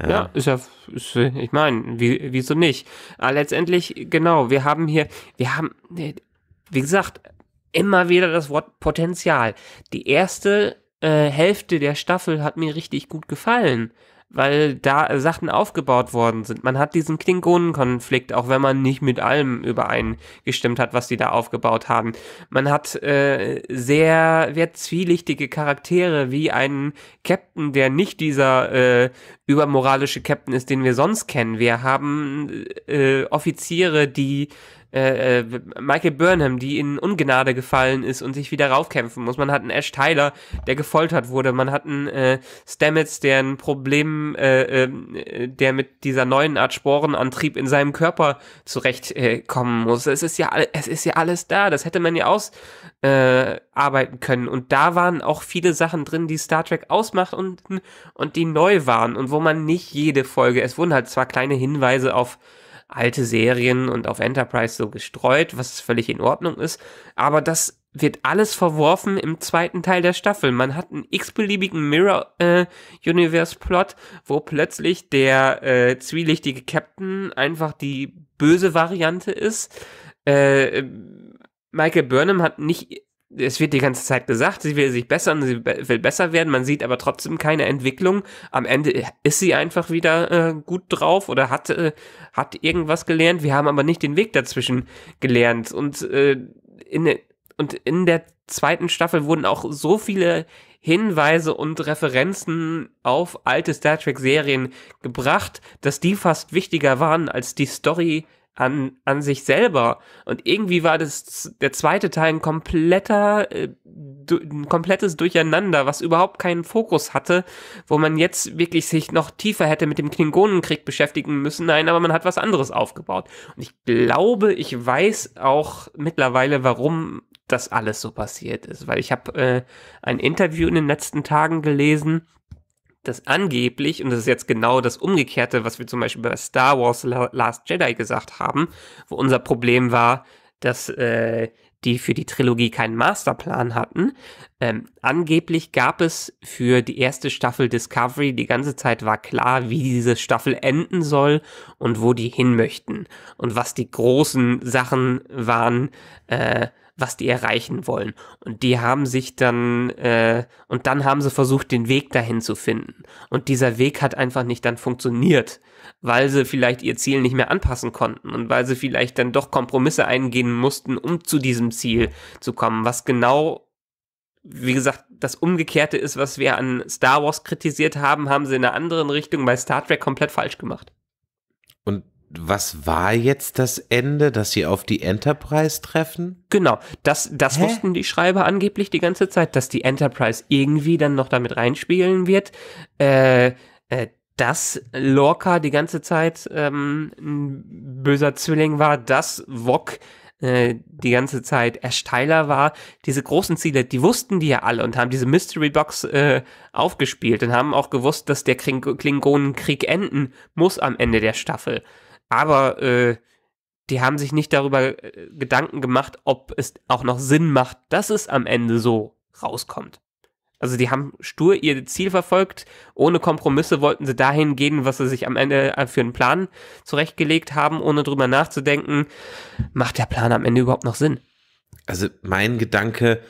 Ja, ja ist ja, ist, ich meine, wie, wieso nicht? Aber letztendlich, genau, wir haben hier, wir haben, wie gesagt, immer wieder das Wort Potenzial. Die erste äh, Hälfte der Staffel hat mir richtig gut gefallen weil da Sachen aufgebaut worden sind. Man hat diesen Klingonenkonflikt, auch wenn man nicht mit allem übereingestimmt hat, was die da aufgebaut haben. Man hat äh, sehr, sehr zwielichtige Charaktere, wie einen Captain, der nicht dieser äh, übermoralische Captain ist, den wir sonst kennen. Wir haben äh, Offiziere, die äh, äh, Michael Burnham, die in Ungnade gefallen ist und sich wieder raufkämpfen muss. Man hat einen Ash Tyler, der gefoltert wurde. Man hat einen äh, Stamets, der ein Problem, äh, äh, der mit dieser neuen Art Sporenantrieb in seinem Körper zurechtkommen äh, muss. Es ist ja, es ist ja alles da. Das hätte man ja ausarbeiten können. Und da waren auch viele Sachen drin, die Star Trek ausmacht und, und die neu waren und wo man nicht jede Folge, es wurden halt zwar kleine Hinweise auf alte Serien und auf Enterprise so gestreut, was völlig in Ordnung ist. Aber das wird alles verworfen im zweiten Teil der Staffel. Man hat einen x-beliebigen Mirror-Universe-Plot, äh, wo plötzlich der äh, zwielichtige Captain einfach die böse Variante ist. Äh, Michael Burnham hat nicht es wird die ganze Zeit gesagt, sie will sich bessern, sie will besser werden, man sieht aber trotzdem keine Entwicklung. Am Ende ist sie einfach wieder äh, gut drauf oder hat, äh, hat irgendwas gelernt. Wir haben aber nicht den Weg dazwischen gelernt. Und, äh, in, und in der zweiten Staffel wurden auch so viele Hinweise und Referenzen auf alte Star Trek-Serien gebracht, dass die fast wichtiger waren als die Story an, an sich selber. Und irgendwie war das der zweite Teil ein kompletter, äh, du, ein komplettes Durcheinander, was überhaupt keinen Fokus hatte, wo man jetzt wirklich sich noch tiefer hätte mit dem Klingonenkrieg beschäftigen müssen. Nein, aber man hat was anderes aufgebaut. Und ich glaube, ich weiß auch mittlerweile, warum das alles so passiert ist, weil ich habe äh, ein Interview in den letzten Tagen gelesen dass angeblich, und das ist jetzt genau das Umgekehrte, was wir zum Beispiel bei Star Wars Last Jedi gesagt haben, wo unser Problem war, dass äh, die für die Trilogie keinen Masterplan hatten. Ähm, angeblich gab es für die erste Staffel Discovery, die ganze Zeit war klar, wie diese Staffel enden soll und wo die hin möchten und was die großen Sachen waren, äh, was die erreichen wollen. Und die haben sich dann, äh, und dann haben sie versucht, den Weg dahin zu finden. Und dieser Weg hat einfach nicht dann funktioniert, weil sie vielleicht ihr Ziel nicht mehr anpassen konnten und weil sie vielleicht dann doch Kompromisse eingehen mussten, um zu diesem Ziel zu kommen. Was genau wie gesagt, das Umgekehrte ist, was wir an Star Wars kritisiert haben, haben sie in einer anderen Richtung bei Star Trek komplett falsch gemacht. Und was war jetzt das Ende, dass sie auf die Enterprise treffen? Genau, das, das wussten die Schreiber angeblich die ganze Zeit, dass die Enterprise irgendwie dann noch damit reinspielen wird, äh, äh, dass Lorca die ganze Zeit ähm, ein böser Zwilling war, dass Wok äh, die ganze Zeit Ash Tyler war. Diese großen Ziele, die wussten die ja alle und haben diese Mystery Box äh, aufgespielt und haben auch gewusst, dass der Kling Klingonenkrieg enden muss am Ende der Staffel. Aber äh, die haben sich nicht darüber äh, Gedanken gemacht, ob es auch noch Sinn macht, dass es am Ende so rauskommt. Also die haben stur ihr Ziel verfolgt, ohne Kompromisse wollten sie dahin gehen, was sie sich am Ende äh, für einen Plan zurechtgelegt haben, ohne drüber nachzudenken, macht der Plan am Ende überhaupt noch Sinn? Also mein Gedanke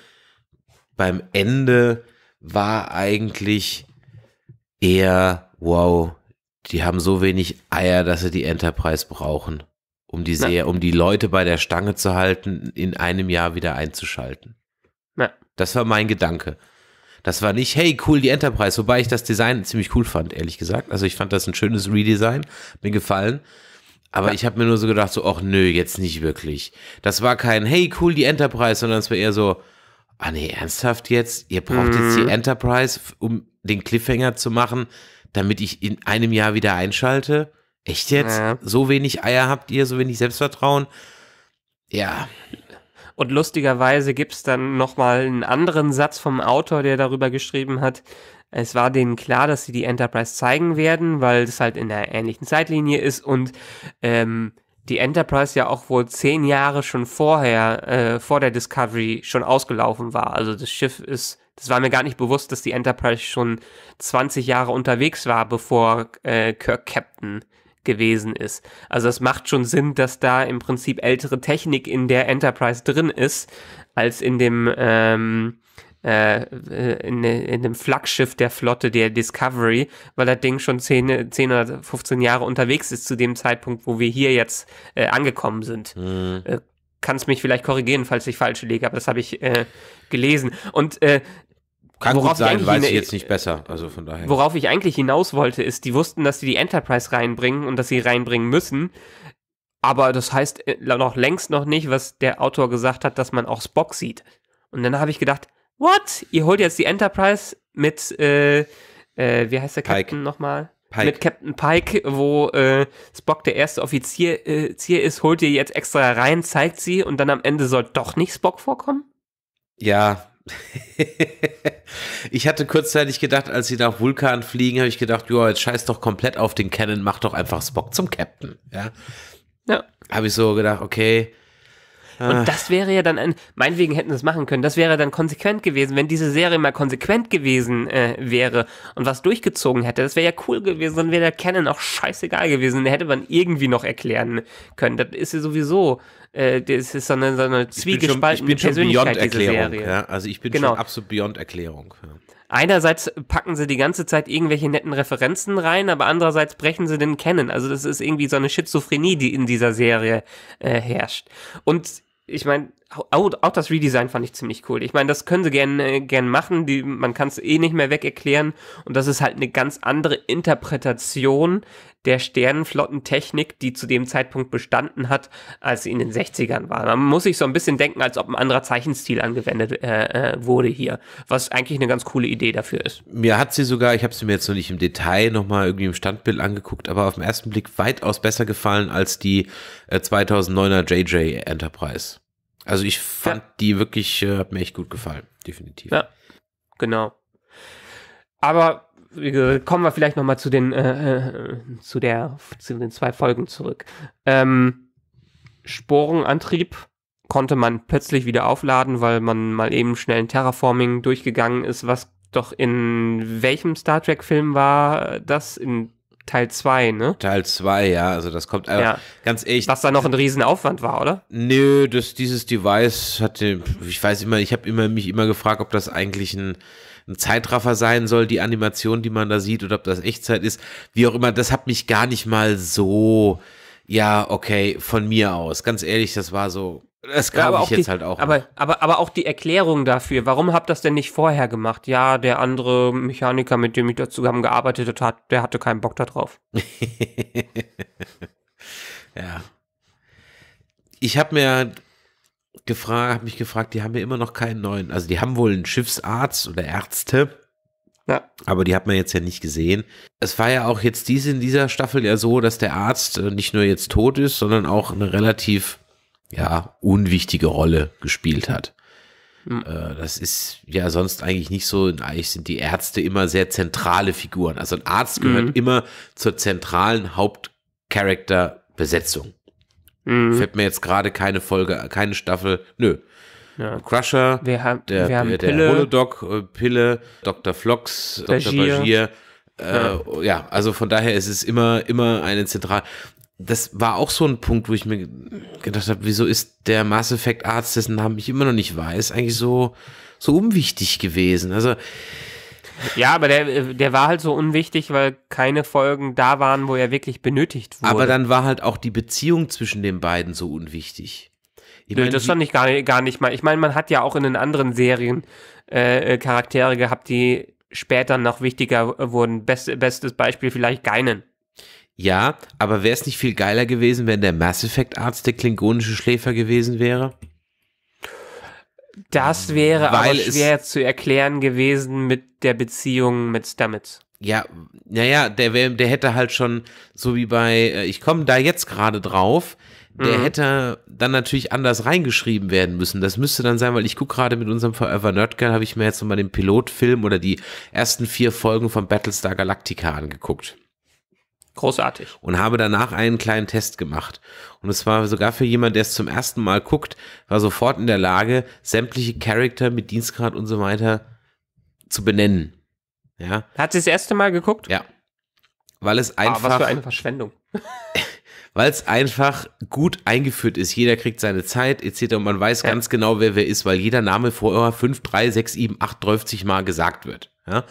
beim Ende war eigentlich eher, wow, die haben so wenig Eier, dass sie die Enterprise brauchen, um die, Seher, um die Leute bei der Stange zu halten, in einem Jahr wieder einzuschalten. Na. Das war mein Gedanke. Das war nicht, hey, cool, die Enterprise, wobei ich das Design ziemlich cool fand, ehrlich gesagt. Also ich fand das ein schönes Redesign, mir gefallen. Aber ja. ich habe mir nur so gedacht, so, ach nö, jetzt nicht wirklich. Das war kein, hey, cool, die Enterprise, sondern es war eher so, ah nee, ernsthaft jetzt? Ihr braucht mm. jetzt die mhm. Enterprise, um den Cliffhanger zu machen, damit ich in einem Jahr wieder einschalte? Echt jetzt? Ja. So wenig Eier habt ihr, so wenig Selbstvertrauen? Ja. Und lustigerweise gibt es dann nochmal einen anderen Satz vom Autor, der darüber geschrieben hat, es war denen klar, dass sie die Enterprise zeigen werden, weil es halt in einer ähnlichen Zeitlinie ist und ähm, die Enterprise ja auch wohl zehn Jahre schon vorher, äh, vor der Discovery schon ausgelaufen war. Also das Schiff ist das war mir gar nicht bewusst, dass die Enterprise schon 20 Jahre unterwegs war, bevor äh, Kirk Captain gewesen ist. Also es macht schon Sinn, dass da im Prinzip ältere Technik in der Enterprise drin ist, als in dem ähm, äh, äh in, in, dem Flaggschiff der Flotte, der Discovery, weil das Ding schon 10, 10 oder 15 Jahre unterwegs ist zu dem Zeitpunkt, wo wir hier jetzt äh, angekommen sind. Mhm. Äh, kannst mich vielleicht korrigieren, falls ich falsch liege, aber das habe ich äh, gelesen. Und äh, kann worauf gut sein, weiß ich jetzt nicht besser. Also von daher. Worauf ich eigentlich hinaus wollte, ist, die wussten, dass sie die Enterprise reinbringen und dass sie reinbringen müssen. Aber das heißt äh, noch längst noch nicht, was der Autor gesagt hat, dass man auch Spock sieht. Und dann habe ich gedacht, what? Ihr holt jetzt die Enterprise mit, äh, äh, wie heißt der Captain nochmal? Pike. Mit Captain Pike, wo äh, Spock der erste Offizier äh, Zier ist, holt ihr jetzt extra rein, zeigt sie und dann am Ende soll doch nicht Spock vorkommen? Ja, [laughs] ich hatte kurzzeitig gedacht, als sie nach Vulkan fliegen, habe ich gedacht, ja, jetzt scheiß doch komplett auf den Cannon, mach doch einfach Spock zum Captain. Ja. ja. Habe ich so gedacht, okay, und ah. das wäre ja dann ein, meinetwegen hätten sie es machen können, das wäre dann konsequent gewesen, wenn diese Serie mal konsequent gewesen äh, wäre und was durchgezogen hätte. Das wäre ja cool gewesen, dann wäre der Canon auch scheißegal gewesen. Den hätte man irgendwie noch erklären können. Das ist ja sowieso äh, das ist so eine, so eine zwiegespaltene Persönlichkeit, diese Serie. Ja? Also ich bin genau. schon absolut beyond Erklärung. Ja. Einerseits packen sie die ganze Zeit irgendwelche netten Referenzen rein, aber andererseits brechen sie den kennen. Also das ist irgendwie so eine Schizophrenie, die in dieser Serie äh, herrscht. Und ich meine, auch, auch das Redesign fand ich ziemlich cool. Ich meine, das können sie gerne äh, gern machen, die, man kann es eh nicht mehr weg erklären. Und das ist halt eine ganz andere Interpretation der Sternenflottentechnik, die zu dem Zeitpunkt bestanden hat, als sie in den 60ern war. Man muss sich so ein bisschen denken, als ob ein anderer Zeichenstil angewendet äh, äh, wurde hier, was eigentlich eine ganz coole Idee dafür ist. Mir hat sie sogar, ich habe sie mir jetzt noch nicht im Detail nochmal irgendwie im Standbild angeguckt, aber auf den ersten Blick weitaus besser gefallen als die äh, 2009er JJ Enterprise. Also ich fand ja. die wirklich, äh, hat mir echt gut gefallen, definitiv. Ja, genau. Aber kommen wir vielleicht noch mal zu den äh, äh, zu der zu den zwei Folgen zurück. Ähm, Sporenantrieb konnte man plötzlich wieder aufladen, weil man mal eben schnell ein Terraforming durchgegangen ist, was doch in welchem Star Trek Film war das in Teil 2, ne? Teil 2, ja, also das kommt einfach, ja. ganz ehrlich. Was da noch ein Riesenaufwand war, oder? Nö, das, dieses Device hatte, ich weiß immer, ich habe immer, mich immer gefragt, ob das eigentlich ein, ein Zeitraffer sein soll, die Animation, die man da sieht, oder ob das Echtzeit ist, wie auch immer, das hat mich gar nicht mal so, ja, okay, von mir aus, ganz ehrlich, das war so, das glaube ja, ich jetzt die, halt auch. Aber, aber, aber auch die Erklärung dafür, warum habt das denn nicht vorher gemacht? Ja, der andere Mechaniker, mit dem ich da gearbeitet habe, der hatte keinen Bock darauf. [laughs] ja. Ich habe mir gefragt, habe mich gefragt, die haben ja immer noch keinen neuen. Also die haben wohl einen Schiffsarzt oder Ärzte. Ja. Aber die hat man jetzt ja nicht gesehen. Es war ja auch jetzt diese in dieser Staffel ja so, dass der Arzt äh, nicht nur jetzt tot ist, sondern auch eine relativ ja, unwichtige Rolle gespielt mhm. hat. Mhm. Äh, das ist ja sonst eigentlich nicht so. Eigentlich sind die Ärzte immer sehr zentrale Figuren. Also ein Arzt mhm. gehört mhm. immer zur zentralen Hauptcharakterbesetzung. Mhm. Fällt mir jetzt gerade keine Folge, keine Staffel. Nö. Ja. Crusher, wir haben, der, wir haben der Pille. Holodoc, äh, Pille, Dr. Flox, Dr. Bagier. Äh, ja. ja. also von daher ist es immer, immer eine zentrale das war auch so ein Punkt, wo ich mir gedacht habe, wieso ist der Mass Effect Arzt, dessen Namen ich immer noch nicht weiß, eigentlich so, so unwichtig gewesen? Also. Ja, aber der, der war halt so unwichtig, weil keine Folgen da waren, wo er wirklich benötigt wurde. Aber dann war halt auch die Beziehung zwischen den beiden so unwichtig. Ich Nö, meine, das stand ich gar, nicht, gar nicht mal. Ich meine, man hat ja auch in den anderen Serien äh, Charaktere gehabt, die später noch wichtiger wurden. Best, bestes Beispiel vielleicht Geinen. Ja, aber wäre es nicht viel geiler gewesen, wenn der Mass Effect Arzt der klingonische Schläfer gewesen wäre? Das wäre Weil aber schwer zu erklären gewesen mit der Beziehung mit Stamets. Ja, naja, der, wär, der hätte halt schon, so wie bei, äh, ich komme da jetzt gerade drauf, der mhm. hätte dann natürlich anders reingeschrieben werden müssen. Das müsste dann sein, weil ich gucke gerade mit unserem Forever Nerd Girl, habe ich mir jetzt nochmal den Pilotfilm oder die ersten vier Folgen von Battlestar Galactica angeguckt. Großartig. Und habe danach einen kleinen Test gemacht. Und es war sogar für jemanden, der es zum ersten Mal guckt, war sofort in der Lage, sämtliche Charakter mit Dienstgrad und so weiter zu benennen. Ja. Hat sie das erste Mal geguckt? Ja. Weil es einfach. Ah, was für eine Verschwendung. [laughs] weil es einfach gut eingeführt ist. Jeder kriegt seine Zeit etc. Und man weiß ja. ganz genau, wer wer ist, weil jeder Name vorher 5, 3, 6, 7, 8, 30 Mal gesagt wird. Ja?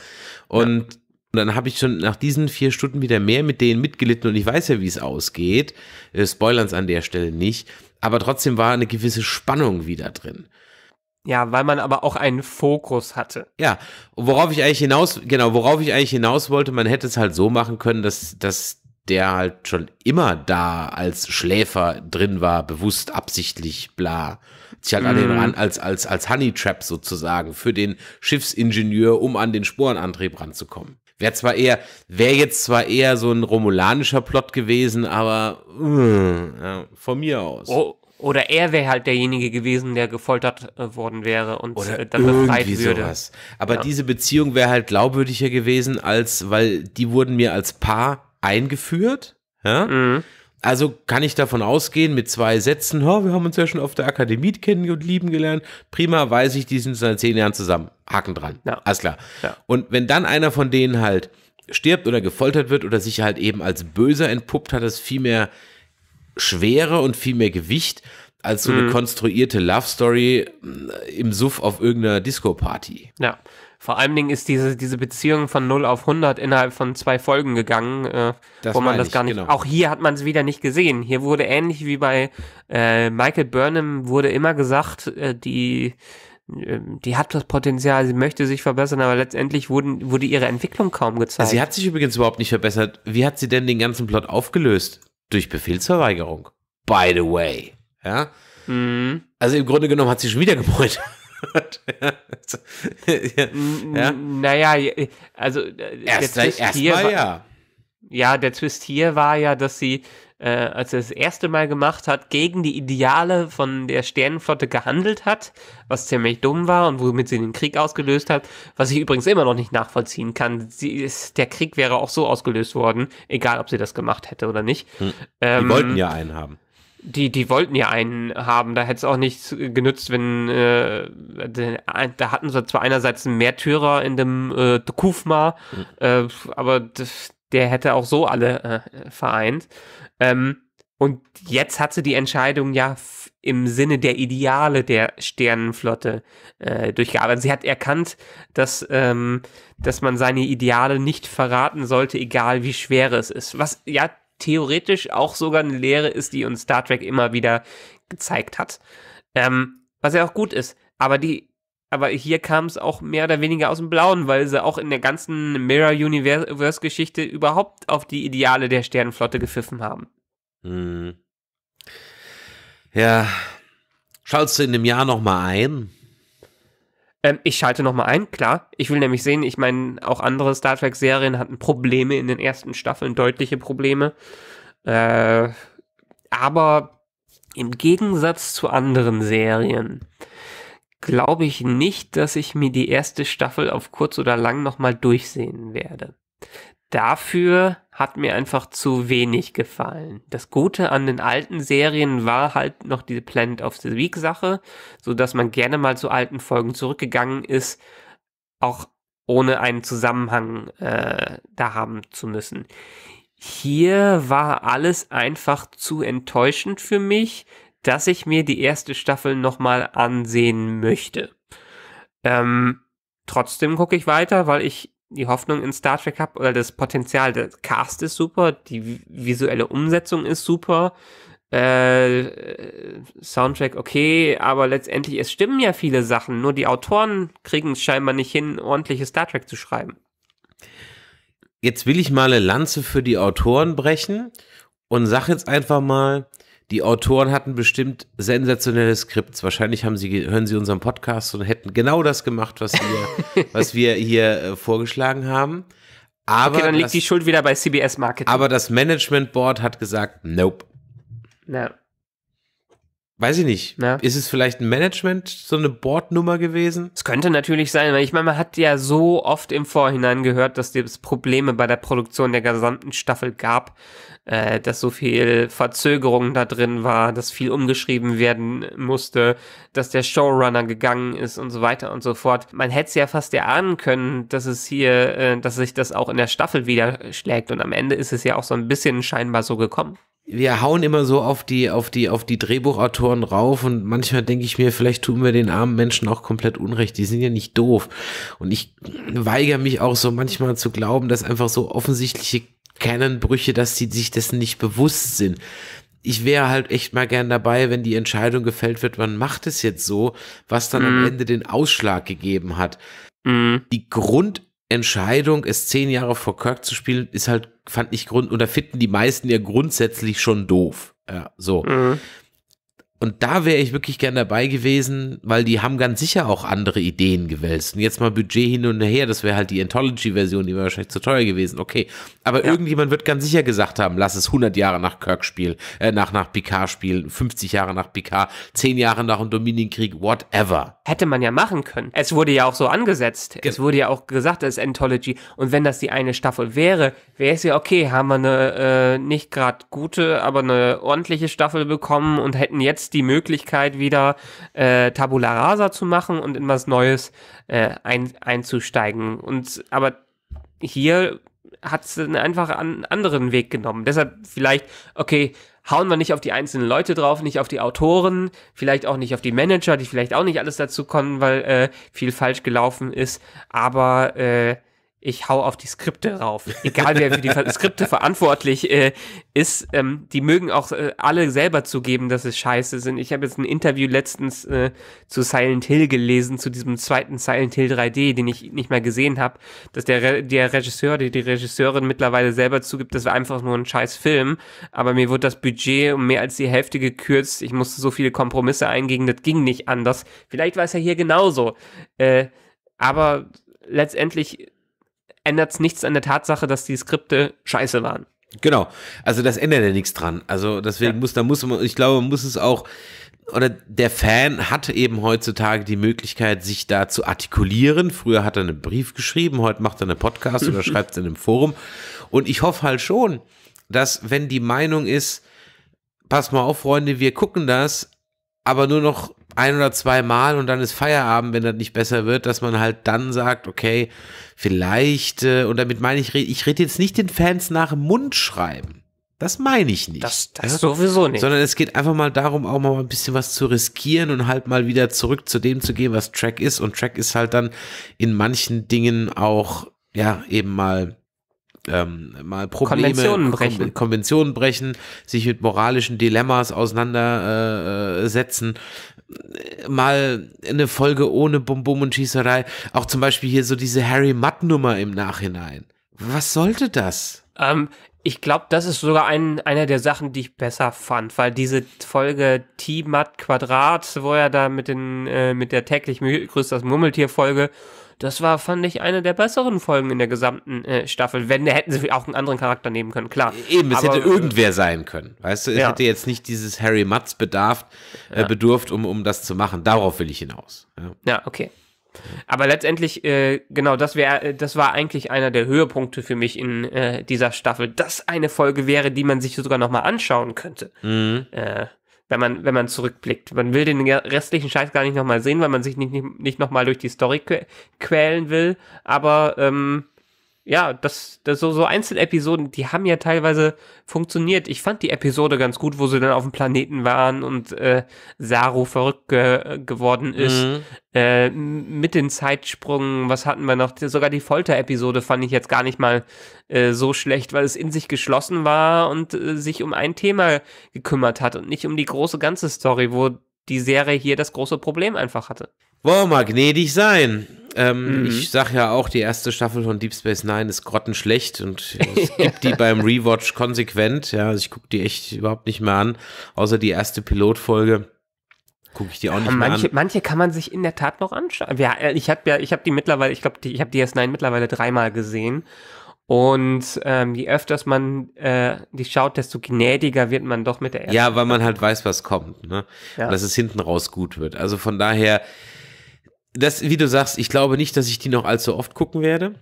Und ja. Und dann habe ich schon nach diesen vier Stunden wieder mehr mit denen mitgelitten und ich weiß ja, wie es ausgeht. Äh, Spoilern es an der Stelle nicht. Aber trotzdem war eine gewisse Spannung wieder drin. Ja, weil man aber auch einen Fokus hatte. Ja, worauf ich eigentlich hinaus, genau, worauf ich eigentlich hinaus wollte, man hätte es halt so machen können, dass, dass der halt schon immer da als Schläfer drin war, bewusst, absichtlich, bla. Sich halt mm. an mhm. als, als, als Honey sozusagen für den Schiffsingenieur, um an den Sporenantrieb ranzukommen. Wäre zwar eher, wäre jetzt zwar eher so ein romulanischer Plot gewesen, aber mm, ja, von mir aus. Oh, oder er wäre halt derjenige gewesen, der gefoltert äh, worden wäre und Oder äh, dann befreit würde. Sowas. Aber ja. diese Beziehung wäre halt glaubwürdiger gewesen, als weil die wurden mir als Paar eingeführt. Ja? Mhm. Also kann ich davon ausgehen, mit zwei Sätzen, oh, wir haben uns ja schon auf der Akademie kennen und lieben gelernt, prima, weiß ich, die sind seit zehn Jahren zusammen. Haken dran. Ja. Alles klar. Ja. Und wenn dann einer von denen halt stirbt oder gefoltert wird oder sich halt eben als böser entpuppt, hat das viel mehr Schwere und viel mehr Gewicht als so eine mhm. konstruierte Love Story äh, im Suff auf irgendeiner Disco-Party. Ja. Vor allen Dingen ist diese, diese Beziehung von 0 auf 100 innerhalb von zwei Folgen gegangen, äh, wo man das gar nicht. Genau. Auch hier hat man es wieder nicht gesehen. Hier wurde ähnlich wie bei äh, Michael Burnham wurde immer gesagt, äh, die äh, die hat das Potenzial, sie möchte sich verbessern, aber letztendlich wurden, wurde ihre Entwicklung kaum gezeigt. Sie hat sich übrigens überhaupt nicht verbessert. Wie hat sie denn den ganzen Plot aufgelöst? Durch Befehlsverweigerung. By the way. Ja? Mhm. Also im Grunde genommen hat sie schon wieder gebeut gehört. [laughs] ja. Also, ja. Naja, also äh, erst, der Twist hier mal, war, ja. ja, der Twist hier war ja, dass sie, äh, als er das erste Mal gemacht hat, gegen die Ideale von der Sternenflotte gehandelt hat, was ziemlich dumm war und womit sie den Krieg ausgelöst hat, was ich übrigens immer noch nicht nachvollziehen kann. Ist, der Krieg wäre auch so ausgelöst worden, egal ob sie das gemacht hätte oder nicht. Hm. Die ähm, wollten ja einen haben die, die wollten ja einen haben. Da hätte es auch nichts genützt, wenn äh, da hatten sie zwar einerseits einen Märtyrer in dem äh, Kufma, mhm. äh, aber der hätte auch so alle äh, vereint. Ähm, und jetzt hat sie die Entscheidung ja im Sinne der Ideale der Sternenflotte äh, durchgearbeitet. Sie hat erkannt, dass, ähm, dass man seine Ideale nicht verraten sollte, egal wie schwer es ist. Was ja theoretisch auch sogar eine Lehre ist, die uns Star Trek immer wieder gezeigt hat. Ähm, was ja auch gut ist. Aber die, aber hier kam es auch mehr oder weniger aus dem Blauen, weil sie auch in der ganzen Mirror Universe Geschichte überhaupt auf die Ideale der Sternenflotte gepfiffen haben. Hm. Ja, schaust du in dem Jahr nochmal mal ein? Ähm, ich schalte nochmal ein, klar. Ich will nämlich sehen, ich meine, auch andere Star Trek-Serien hatten Probleme in den ersten Staffeln, deutliche Probleme. Äh, aber im Gegensatz zu anderen Serien glaube ich nicht, dass ich mir die erste Staffel auf kurz oder lang nochmal durchsehen werde. Dafür hat mir einfach zu wenig gefallen. Das Gute an den alten Serien war halt noch diese Planet of the Week Sache, so dass man gerne mal zu alten Folgen zurückgegangen ist, auch ohne einen Zusammenhang äh, da haben zu müssen. Hier war alles einfach zu enttäuschend für mich, dass ich mir die erste Staffel nochmal ansehen möchte. Ähm, trotzdem gucke ich weiter, weil ich die Hoffnung in Star Trek habe oder das Potenzial. Der Cast ist super, die visuelle Umsetzung ist super, äh, Soundtrack okay, aber letztendlich, es stimmen ja viele Sachen, nur die Autoren kriegen es scheinbar nicht hin, ordentliche Star Trek zu schreiben. Jetzt will ich mal eine Lanze für die Autoren brechen und sag jetzt einfach mal, die Autoren hatten bestimmt sensationelle Skripts. Wahrscheinlich haben sie, hören sie unseren Podcast und hätten genau das gemacht, was wir, [laughs] was wir hier äh, vorgeschlagen haben. Aber okay, dann liegt das, die Schuld wieder bei CBS Marketing. Aber das Management Board hat gesagt, nope. No. Weiß ich nicht. Ja. Ist es vielleicht ein Management, so eine Bordnummer gewesen? Es könnte natürlich sein, weil ich meine, man hat ja so oft im Vorhinein gehört, dass es Probleme bei der Produktion der gesamten Staffel gab, äh, dass so viel Verzögerung da drin war, dass viel umgeschrieben werden musste, dass der Showrunner gegangen ist und so weiter und so fort. Man hätte es ja fast erahnen können, dass es hier, äh, dass sich das auch in der Staffel wieder schlägt und am Ende ist es ja auch so ein bisschen scheinbar so gekommen wir hauen immer so auf die, auf die, auf die Drehbuchautoren rauf und manchmal denke ich mir, vielleicht tun wir den armen Menschen auch komplett Unrecht. Die sind ja nicht doof. Und ich weigere mich auch so manchmal zu glauben, dass einfach so offensichtliche Kernbrüche, dass die sich dessen nicht bewusst sind. Ich wäre halt echt mal gern dabei, wenn die Entscheidung gefällt wird, man macht es jetzt so, was dann mhm. am Ende den Ausschlag gegeben hat. Mhm. Die Grund Entscheidung, es zehn Jahre vor Kirk zu spielen, ist halt, fand ich Grund, oder finden die meisten ja grundsätzlich schon doof. Ja, so. Mhm. Und da wäre ich wirklich gern dabei gewesen, weil die haben ganz sicher auch andere Ideen gewälzt. Und jetzt mal Budget hin und her, das wäre halt die Anthology-Version, die wäre wahrscheinlich zu teuer gewesen. Okay, aber ja. irgendjemand wird ganz sicher gesagt haben, lass es 100 Jahre nach Kirk spielen, äh, nach, nach Picard spielen, 50 Jahre nach Picard, 10 Jahre nach dem Dominienkrieg, whatever. Hätte man ja machen können. Es wurde ja auch so angesetzt. Ge es wurde ja auch gesagt, es ist Anthology. Und wenn das die eine Staffel wäre, wäre es ja okay, haben wir eine äh, nicht gerade gute, aber eine ordentliche Staffel bekommen und hätten jetzt jetzt die Möglichkeit wieder äh, Tabula Rasa zu machen und in was Neues äh, ein, einzusteigen. Und aber hier hat es einfach einen anderen Weg genommen. Deshalb vielleicht, okay, hauen wir nicht auf die einzelnen Leute drauf, nicht auf die Autoren, vielleicht auch nicht auf die Manager, die vielleicht auch nicht alles dazu konnten, weil äh, viel falsch gelaufen ist. Aber äh, ich hau auf die Skripte rauf. Egal wer für die Skripte verantwortlich äh, ist, ähm, die mögen auch äh, alle selber zugeben, dass es scheiße sind. Ich habe jetzt ein Interview letztens äh, zu Silent Hill gelesen, zu diesem zweiten Silent Hill 3D, den ich nicht mehr gesehen habe, dass der, Re der Regisseur, die, die Regisseurin mittlerweile selber zugibt, das war einfach nur ein scheiß Film, aber mir wurde das Budget um mehr als die Hälfte gekürzt. Ich musste so viele Kompromisse eingehen, das ging nicht anders. Vielleicht war es ja hier genauso. Äh, aber letztendlich ändert es nichts an der Tatsache, dass die Skripte scheiße waren. Genau, also das ändert ja nichts dran. Also deswegen ja. muss, da muss man, ich glaube, man muss es auch, oder der Fan hat eben heutzutage die Möglichkeit, sich da zu artikulieren. Früher hat er einen Brief geschrieben, heute macht er einen Podcast oder [laughs] schreibt es in einem Forum. Und ich hoffe halt schon, dass wenn die Meinung ist, pass mal auf, Freunde, wir gucken das, aber nur noch ein oder zwei Mal und dann ist Feierabend, wenn das nicht besser wird, dass man halt dann sagt, okay, vielleicht, äh, und damit meine ich, ich rede jetzt nicht den Fans nach dem Mund schreiben. Das meine ich nicht. Das, das ja? sowieso nicht. Sondern es geht einfach mal darum, auch mal ein bisschen was zu riskieren und halt mal wieder zurück zu dem zu gehen, was Track ist. Und Track ist halt dann in manchen Dingen auch, ja, eben mal ähm, mal Probleme, Konventionen brechen. Konventionen brechen, sich mit moralischen Dilemmas auseinandersetzen, äh, äh, mal eine Folge ohne Bum-Bum und Schießerei, auch zum Beispiel hier so diese Harry Mutt nummer im Nachhinein. Was sollte das? Ähm, ich glaube, das ist sogar ein, einer der Sachen, die ich besser fand, weil diese Folge T-Matt Quadrat, wo er da mit, den, äh, mit der täglich größten Murmeltier-Folge das war, fand ich, eine der besseren Folgen in der gesamten äh, Staffel. Wenn, hätten sie auch einen anderen Charakter nehmen können, klar. Eben, es Aber, hätte äh, irgendwer sein können. Weißt du, es ja. hätte jetzt nicht dieses Harry Mutz bedarf, äh, ja. bedurft, um, um das zu machen. Darauf will ich hinaus. ja, ja okay. Aber letztendlich, äh, genau, das wäre, äh, das war eigentlich einer der Höhepunkte für mich in äh, dieser Staffel. Das eine Folge wäre, die man sich sogar nochmal anschauen könnte. Mhm. Äh, wenn man, wenn man zurückblickt. Man will den restlichen Scheiß gar nicht nochmal sehen, weil man sich nicht, nicht, nicht nochmal durch die Story quälen will, aber ähm, ja, das, das so, so Einzelepisoden, die haben ja teilweise funktioniert. Ich fand die Episode ganz gut, wo sie dann auf dem Planeten waren und äh, Saru verrückt ge geworden ist. Mhm. Äh, mit den Zeitsprüngen, was hatten wir noch? Sogar die Folter-Episode fand ich jetzt gar nicht mal äh, so schlecht, weil es in sich geschlossen war und äh, sich um ein Thema gekümmert hat und nicht um die große ganze Story, wo die Serie hier das große Problem einfach hatte. Wollen wir mal gnädig sein. Ähm, mhm. Ich sage ja auch, die erste Staffel von Deep Space Nine ist grottenschlecht und ich [laughs] gebe die beim Rewatch konsequent. Ja, also ich gucke die echt überhaupt nicht mehr an, außer die erste Pilotfolge. Gucke ich die auch ja, nicht manche, mehr an. Manche kann man sich in der Tat noch anschauen. Ja, äh, ich habe ja, ich habe die mittlerweile, ich glaube, ich habe die s 9 mittlerweile dreimal gesehen. Und ähm, je öfters man äh, die schaut, desto gnädiger wird man doch mit der ersten. Ja, weil man halt weiß, was kommt. Ne? Ja. Und dass es hinten raus gut wird. Also von daher, das, wie du sagst, ich glaube nicht, dass ich die noch allzu oft gucken werde.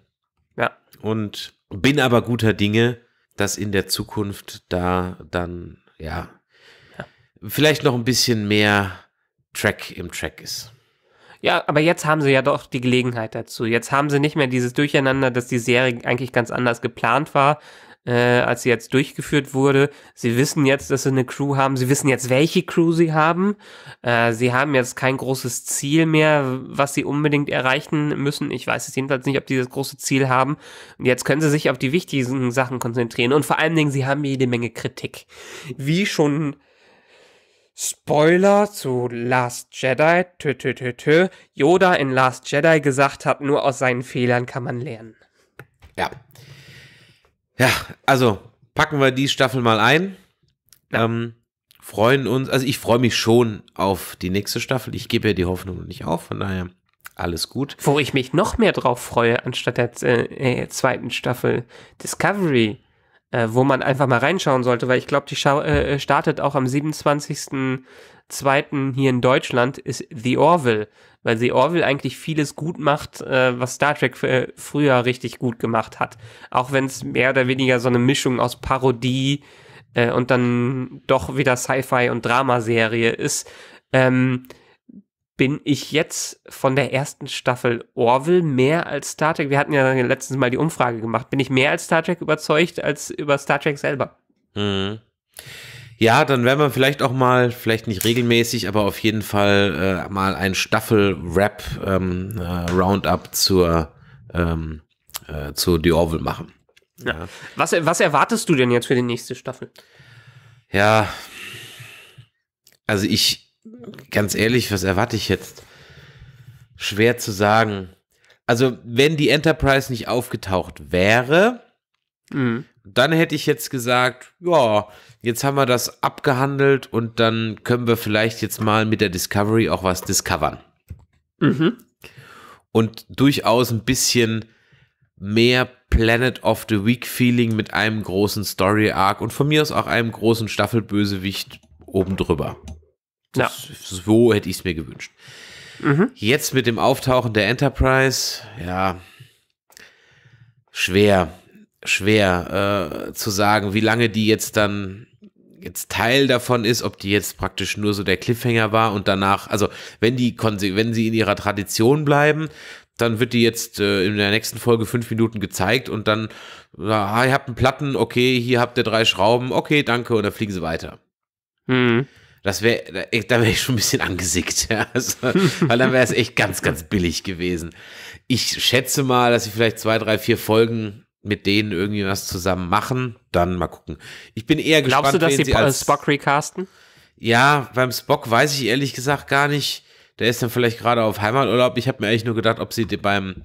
Ja. Und bin aber guter Dinge, dass in der Zukunft da dann, ja, ja. vielleicht noch ein bisschen mehr Track im Track ist. Ja, aber jetzt haben sie ja doch die Gelegenheit dazu. Jetzt haben sie nicht mehr dieses Durcheinander, dass die Serie eigentlich ganz anders geplant war, äh, als sie jetzt durchgeführt wurde. Sie wissen jetzt, dass sie eine Crew haben. Sie wissen jetzt, welche Crew sie haben. Äh, sie haben jetzt kein großes Ziel mehr, was sie unbedingt erreichen müssen. Ich weiß es jedenfalls nicht, ob sie das große Ziel haben. Und jetzt können sie sich auf die wichtigen Sachen konzentrieren. Und vor allen Dingen, sie haben jede Menge Kritik. Wie schon Spoiler zu Last Jedi, tö, tö, tö, tö, Yoda in Last Jedi gesagt hat, nur aus seinen Fehlern kann man lernen. Ja. Ja, also packen wir die Staffel mal ein. Ja. Ähm, freuen uns, also ich freue mich schon auf die nächste Staffel. Ich gebe ja die Hoffnung nicht auf, von daher alles gut. Wo ich mich noch mehr drauf freue, anstatt der äh, äh zweiten Staffel Discovery, äh, wo man einfach mal reinschauen sollte, weil ich glaube, die Schau äh, äh, startet auch am 27.02. hier in Deutschland, ist The Orville weil sie Orville eigentlich vieles gut macht, äh, was Star Trek äh, früher richtig gut gemacht hat. Auch wenn es mehr oder weniger so eine Mischung aus Parodie äh, und dann doch wieder Sci-Fi und Dramaserie ist, ähm, bin ich jetzt von der ersten Staffel Orville mehr als Star Trek. Wir hatten ja letztens mal die Umfrage gemacht. Bin ich mehr als Star Trek überzeugt als über Star Trek selber? Mhm. Ja, dann werden wir vielleicht auch mal, vielleicht nicht regelmäßig, aber auf jeden Fall äh, mal ein Staffel-Rap-Roundup ähm, äh, zur, ähm, äh, zu The Orville machen. Ja. ja. Was, was erwartest du denn jetzt für die nächste Staffel? Ja, also ich, ganz ehrlich, was erwarte ich jetzt? Schwer zu sagen. Also, wenn die Enterprise nicht aufgetaucht wäre, mhm dann hätte ich jetzt gesagt, ja, jetzt haben wir das abgehandelt und dann können wir vielleicht jetzt mal mit der Discovery auch was discovern. Mhm. Und durchaus ein bisschen mehr Planet of the Week Feeling mit einem großen Story Arc und von mir aus auch einem großen Staffelbösewicht oben drüber. Ja. So hätte ich es mir gewünscht. Mhm. Jetzt mit dem Auftauchen der Enterprise, ja, schwer schwer äh, zu sagen, wie lange die jetzt dann jetzt Teil davon ist, ob die jetzt praktisch nur so der Cliffhanger war und danach, also wenn die wenn sie in ihrer Tradition bleiben, dann wird die jetzt äh, in der nächsten Folge fünf Minuten gezeigt und dann, ah, ihr habt einen Platten, okay, hier habt ihr drei Schrauben, okay, danke, und dann fliegen sie weiter. Mhm. Das wäre, da wäre ich schon ein bisschen angesickt, ja. Also, weil dann wäre es echt ganz, ganz billig gewesen. Ich schätze mal, dass sie vielleicht zwei, drei, vier Folgen mit denen irgendwie was zusammen machen, dann mal gucken. Ich bin eher Glaubst gespannt. Glaubst du, dass sie, als, äh, Spock recasten? Ja, beim Spock weiß ich ehrlich gesagt gar nicht. Der ist dann vielleicht gerade auf Heimaturlaub. Ich habe mir eigentlich nur gedacht, ob sie beim,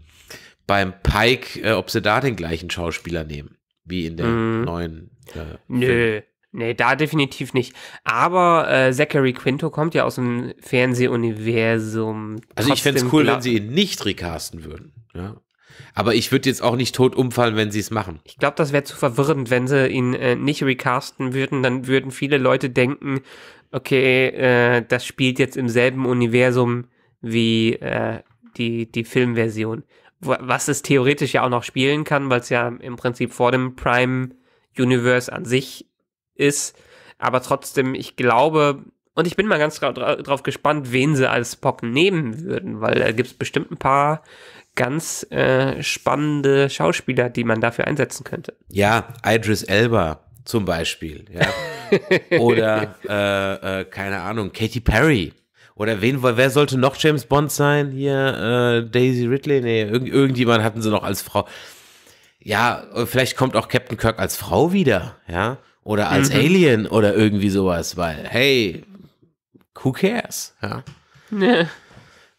beim Pike, äh, ob sie da den gleichen Schauspieler nehmen, wie in der mhm. neuen. Äh, Nö. Film. Nee, da definitiv nicht. Aber äh, Zachary Quinto kommt ja aus dem Fernsehuniversum. Also ich fände es cool, wenn sie ihn nicht recasten würden. Ja. Aber ich würde jetzt auch nicht tot umfallen, wenn sie es machen. Ich glaube, das wäre zu verwirrend, wenn sie ihn äh, nicht recasten würden. Dann würden viele Leute denken, okay, äh, das spielt jetzt im selben Universum wie äh, die, die Filmversion. Was es theoretisch ja auch noch spielen kann, weil es ja im Prinzip vor dem Prime Universe an sich ist. Aber trotzdem, ich glaube, und ich bin mal ganz dra drauf gespannt, wen sie als Spock nehmen würden, weil da gibt es bestimmt ein paar ganz äh, spannende Schauspieler, die man dafür einsetzen könnte. Ja, Idris Elba zum Beispiel. Ja. [laughs] Oder, äh, äh, keine Ahnung, Katy Perry. Oder wen, wer sollte noch James Bond sein? Hier, äh, Daisy Ridley? Nee, irgend, irgendjemand hatten sie noch als Frau. Ja, äh, vielleicht kommt auch Captain Kirk als Frau wieder, ja. Oder als mhm. Alien oder irgendwie sowas, weil, hey, who cares? ja.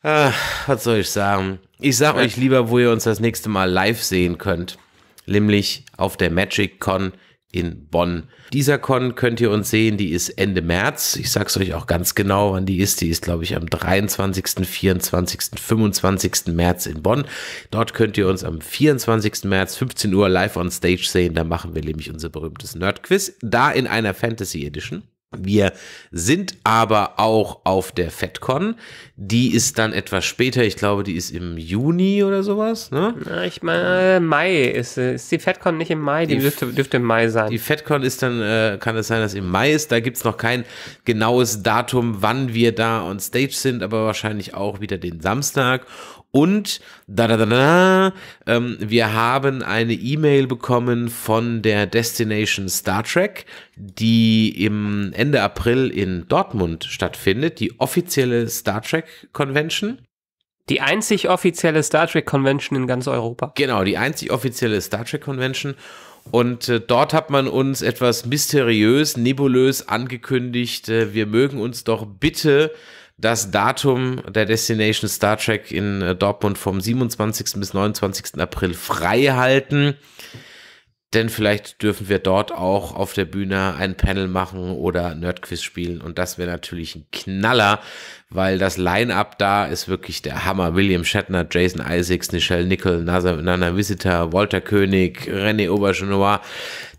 Ach, was soll ich sagen? Ich sag euch lieber, wo ihr uns das nächste Mal live sehen könnt, nämlich auf der Magic Con in Bonn. Dieser Con könnt ihr uns sehen, die ist Ende März. Ich sag's euch auch ganz genau, wann die ist. Die ist, glaube ich, am 23., 24., 25. März in Bonn. Dort könnt ihr uns am 24. März 15 Uhr live on Stage sehen. Da machen wir nämlich unser berühmtes Nerd-Quiz. Da in einer Fantasy Edition. Wir sind aber auch auf der FedCon. Die ist dann etwas später. Ich glaube, die ist im Juni oder sowas. Ne? Na, ich meine, Mai ist, äh, ist die FedCon nicht im Mai. Die, die dürfte, dürfte, im Mai sein. Die FedCon ist dann, äh, kann es sein, dass im Mai ist. Da gibt es noch kein genaues Datum, wann wir da on Stage sind, aber wahrscheinlich auch wieder den Samstag. Und da da da da, ähm, wir haben eine E-Mail bekommen von der Destination Star Trek, die im Ende April in Dortmund stattfindet, die offizielle Star Trek Convention. Die einzig offizielle Star Trek Convention in ganz Europa. Genau, die einzig offizielle Star Trek Convention. Und äh, dort hat man uns etwas mysteriös, nebulös angekündigt, äh, wir mögen uns doch bitte äh, das Datum der Destination Star Trek in äh, Dortmund vom 27. bis 29. April frei halten. Denn vielleicht dürfen wir dort auch auf der Bühne ein Panel machen oder Nerdquiz spielen. Und das wäre natürlich ein Knaller, weil das Line-Up da ist wirklich der Hammer. William Shatner, Jason Isaacs, Nichelle Nickel, Nana Visitor, Walter König, René Aubergenois,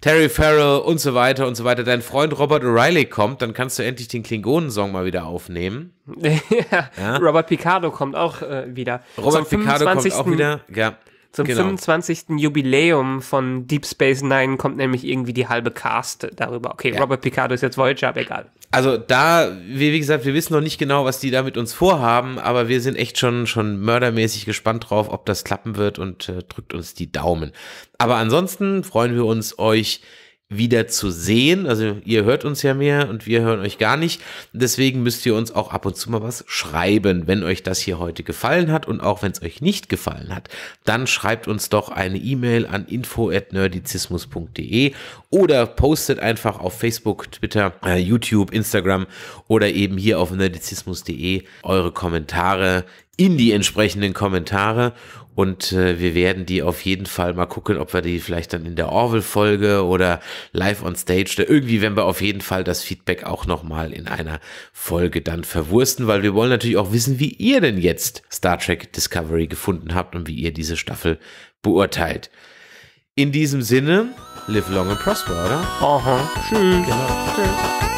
Terry Farrell und so weiter und so weiter. Dein Freund Robert O'Reilly kommt, dann kannst du endlich den Klingonen-Song mal wieder aufnehmen. [laughs] ja. ja. Robert Picardo kommt auch äh, wieder. Robert Picardo kommt auch wieder, ja. Zum genau. 25. Jubiläum von Deep Space Nine kommt nämlich irgendwie die halbe Cast darüber. Okay, ja. Robert Picardo ist jetzt Voyager, aber egal. Also da, wie, wie gesagt, wir wissen noch nicht genau, was die da mit uns vorhaben, aber wir sind echt schon, schon mördermäßig gespannt drauf, ob das klappen wird und äh, drückt uns die Daumen. Aber ansonsten freuen wir uns, euch wieder zu sehen. Also ihr hört uns ja mehr und wir hören euch gar nicht. Deswegen müsst ihr uns auch ab und zu mal was schreiben. Wenn euch das hier heute gefallen hat und auch wenn es euch nicht gefallen hat, dann schreibt uns doch eine E-Mail an info@nerdizismus.de oder postet einfach auf Facebook, Twitter, äh, YouTube, Instagram oder eben hier auf nerdizismus.de eure Kommentare in die entsprechenden Kommentare und äh, wir werden die auf jeden Fall mal gucken, ob wir die vielleicht dann in der Orwell-Folge oder live on stage, da irgendwie werden wir auf jeden Fall das Feedback auch nochmal in einer Folge dann verwursten, weil wir wollen natürlich auch wissen, wie ihr denn jetzt Star Trek Discovery gefunden habt und wie ihr diese Staffel beurteilt. In diesem Sinne, live long and prosper, oder? Aha, tschüss. Genau. tschüss.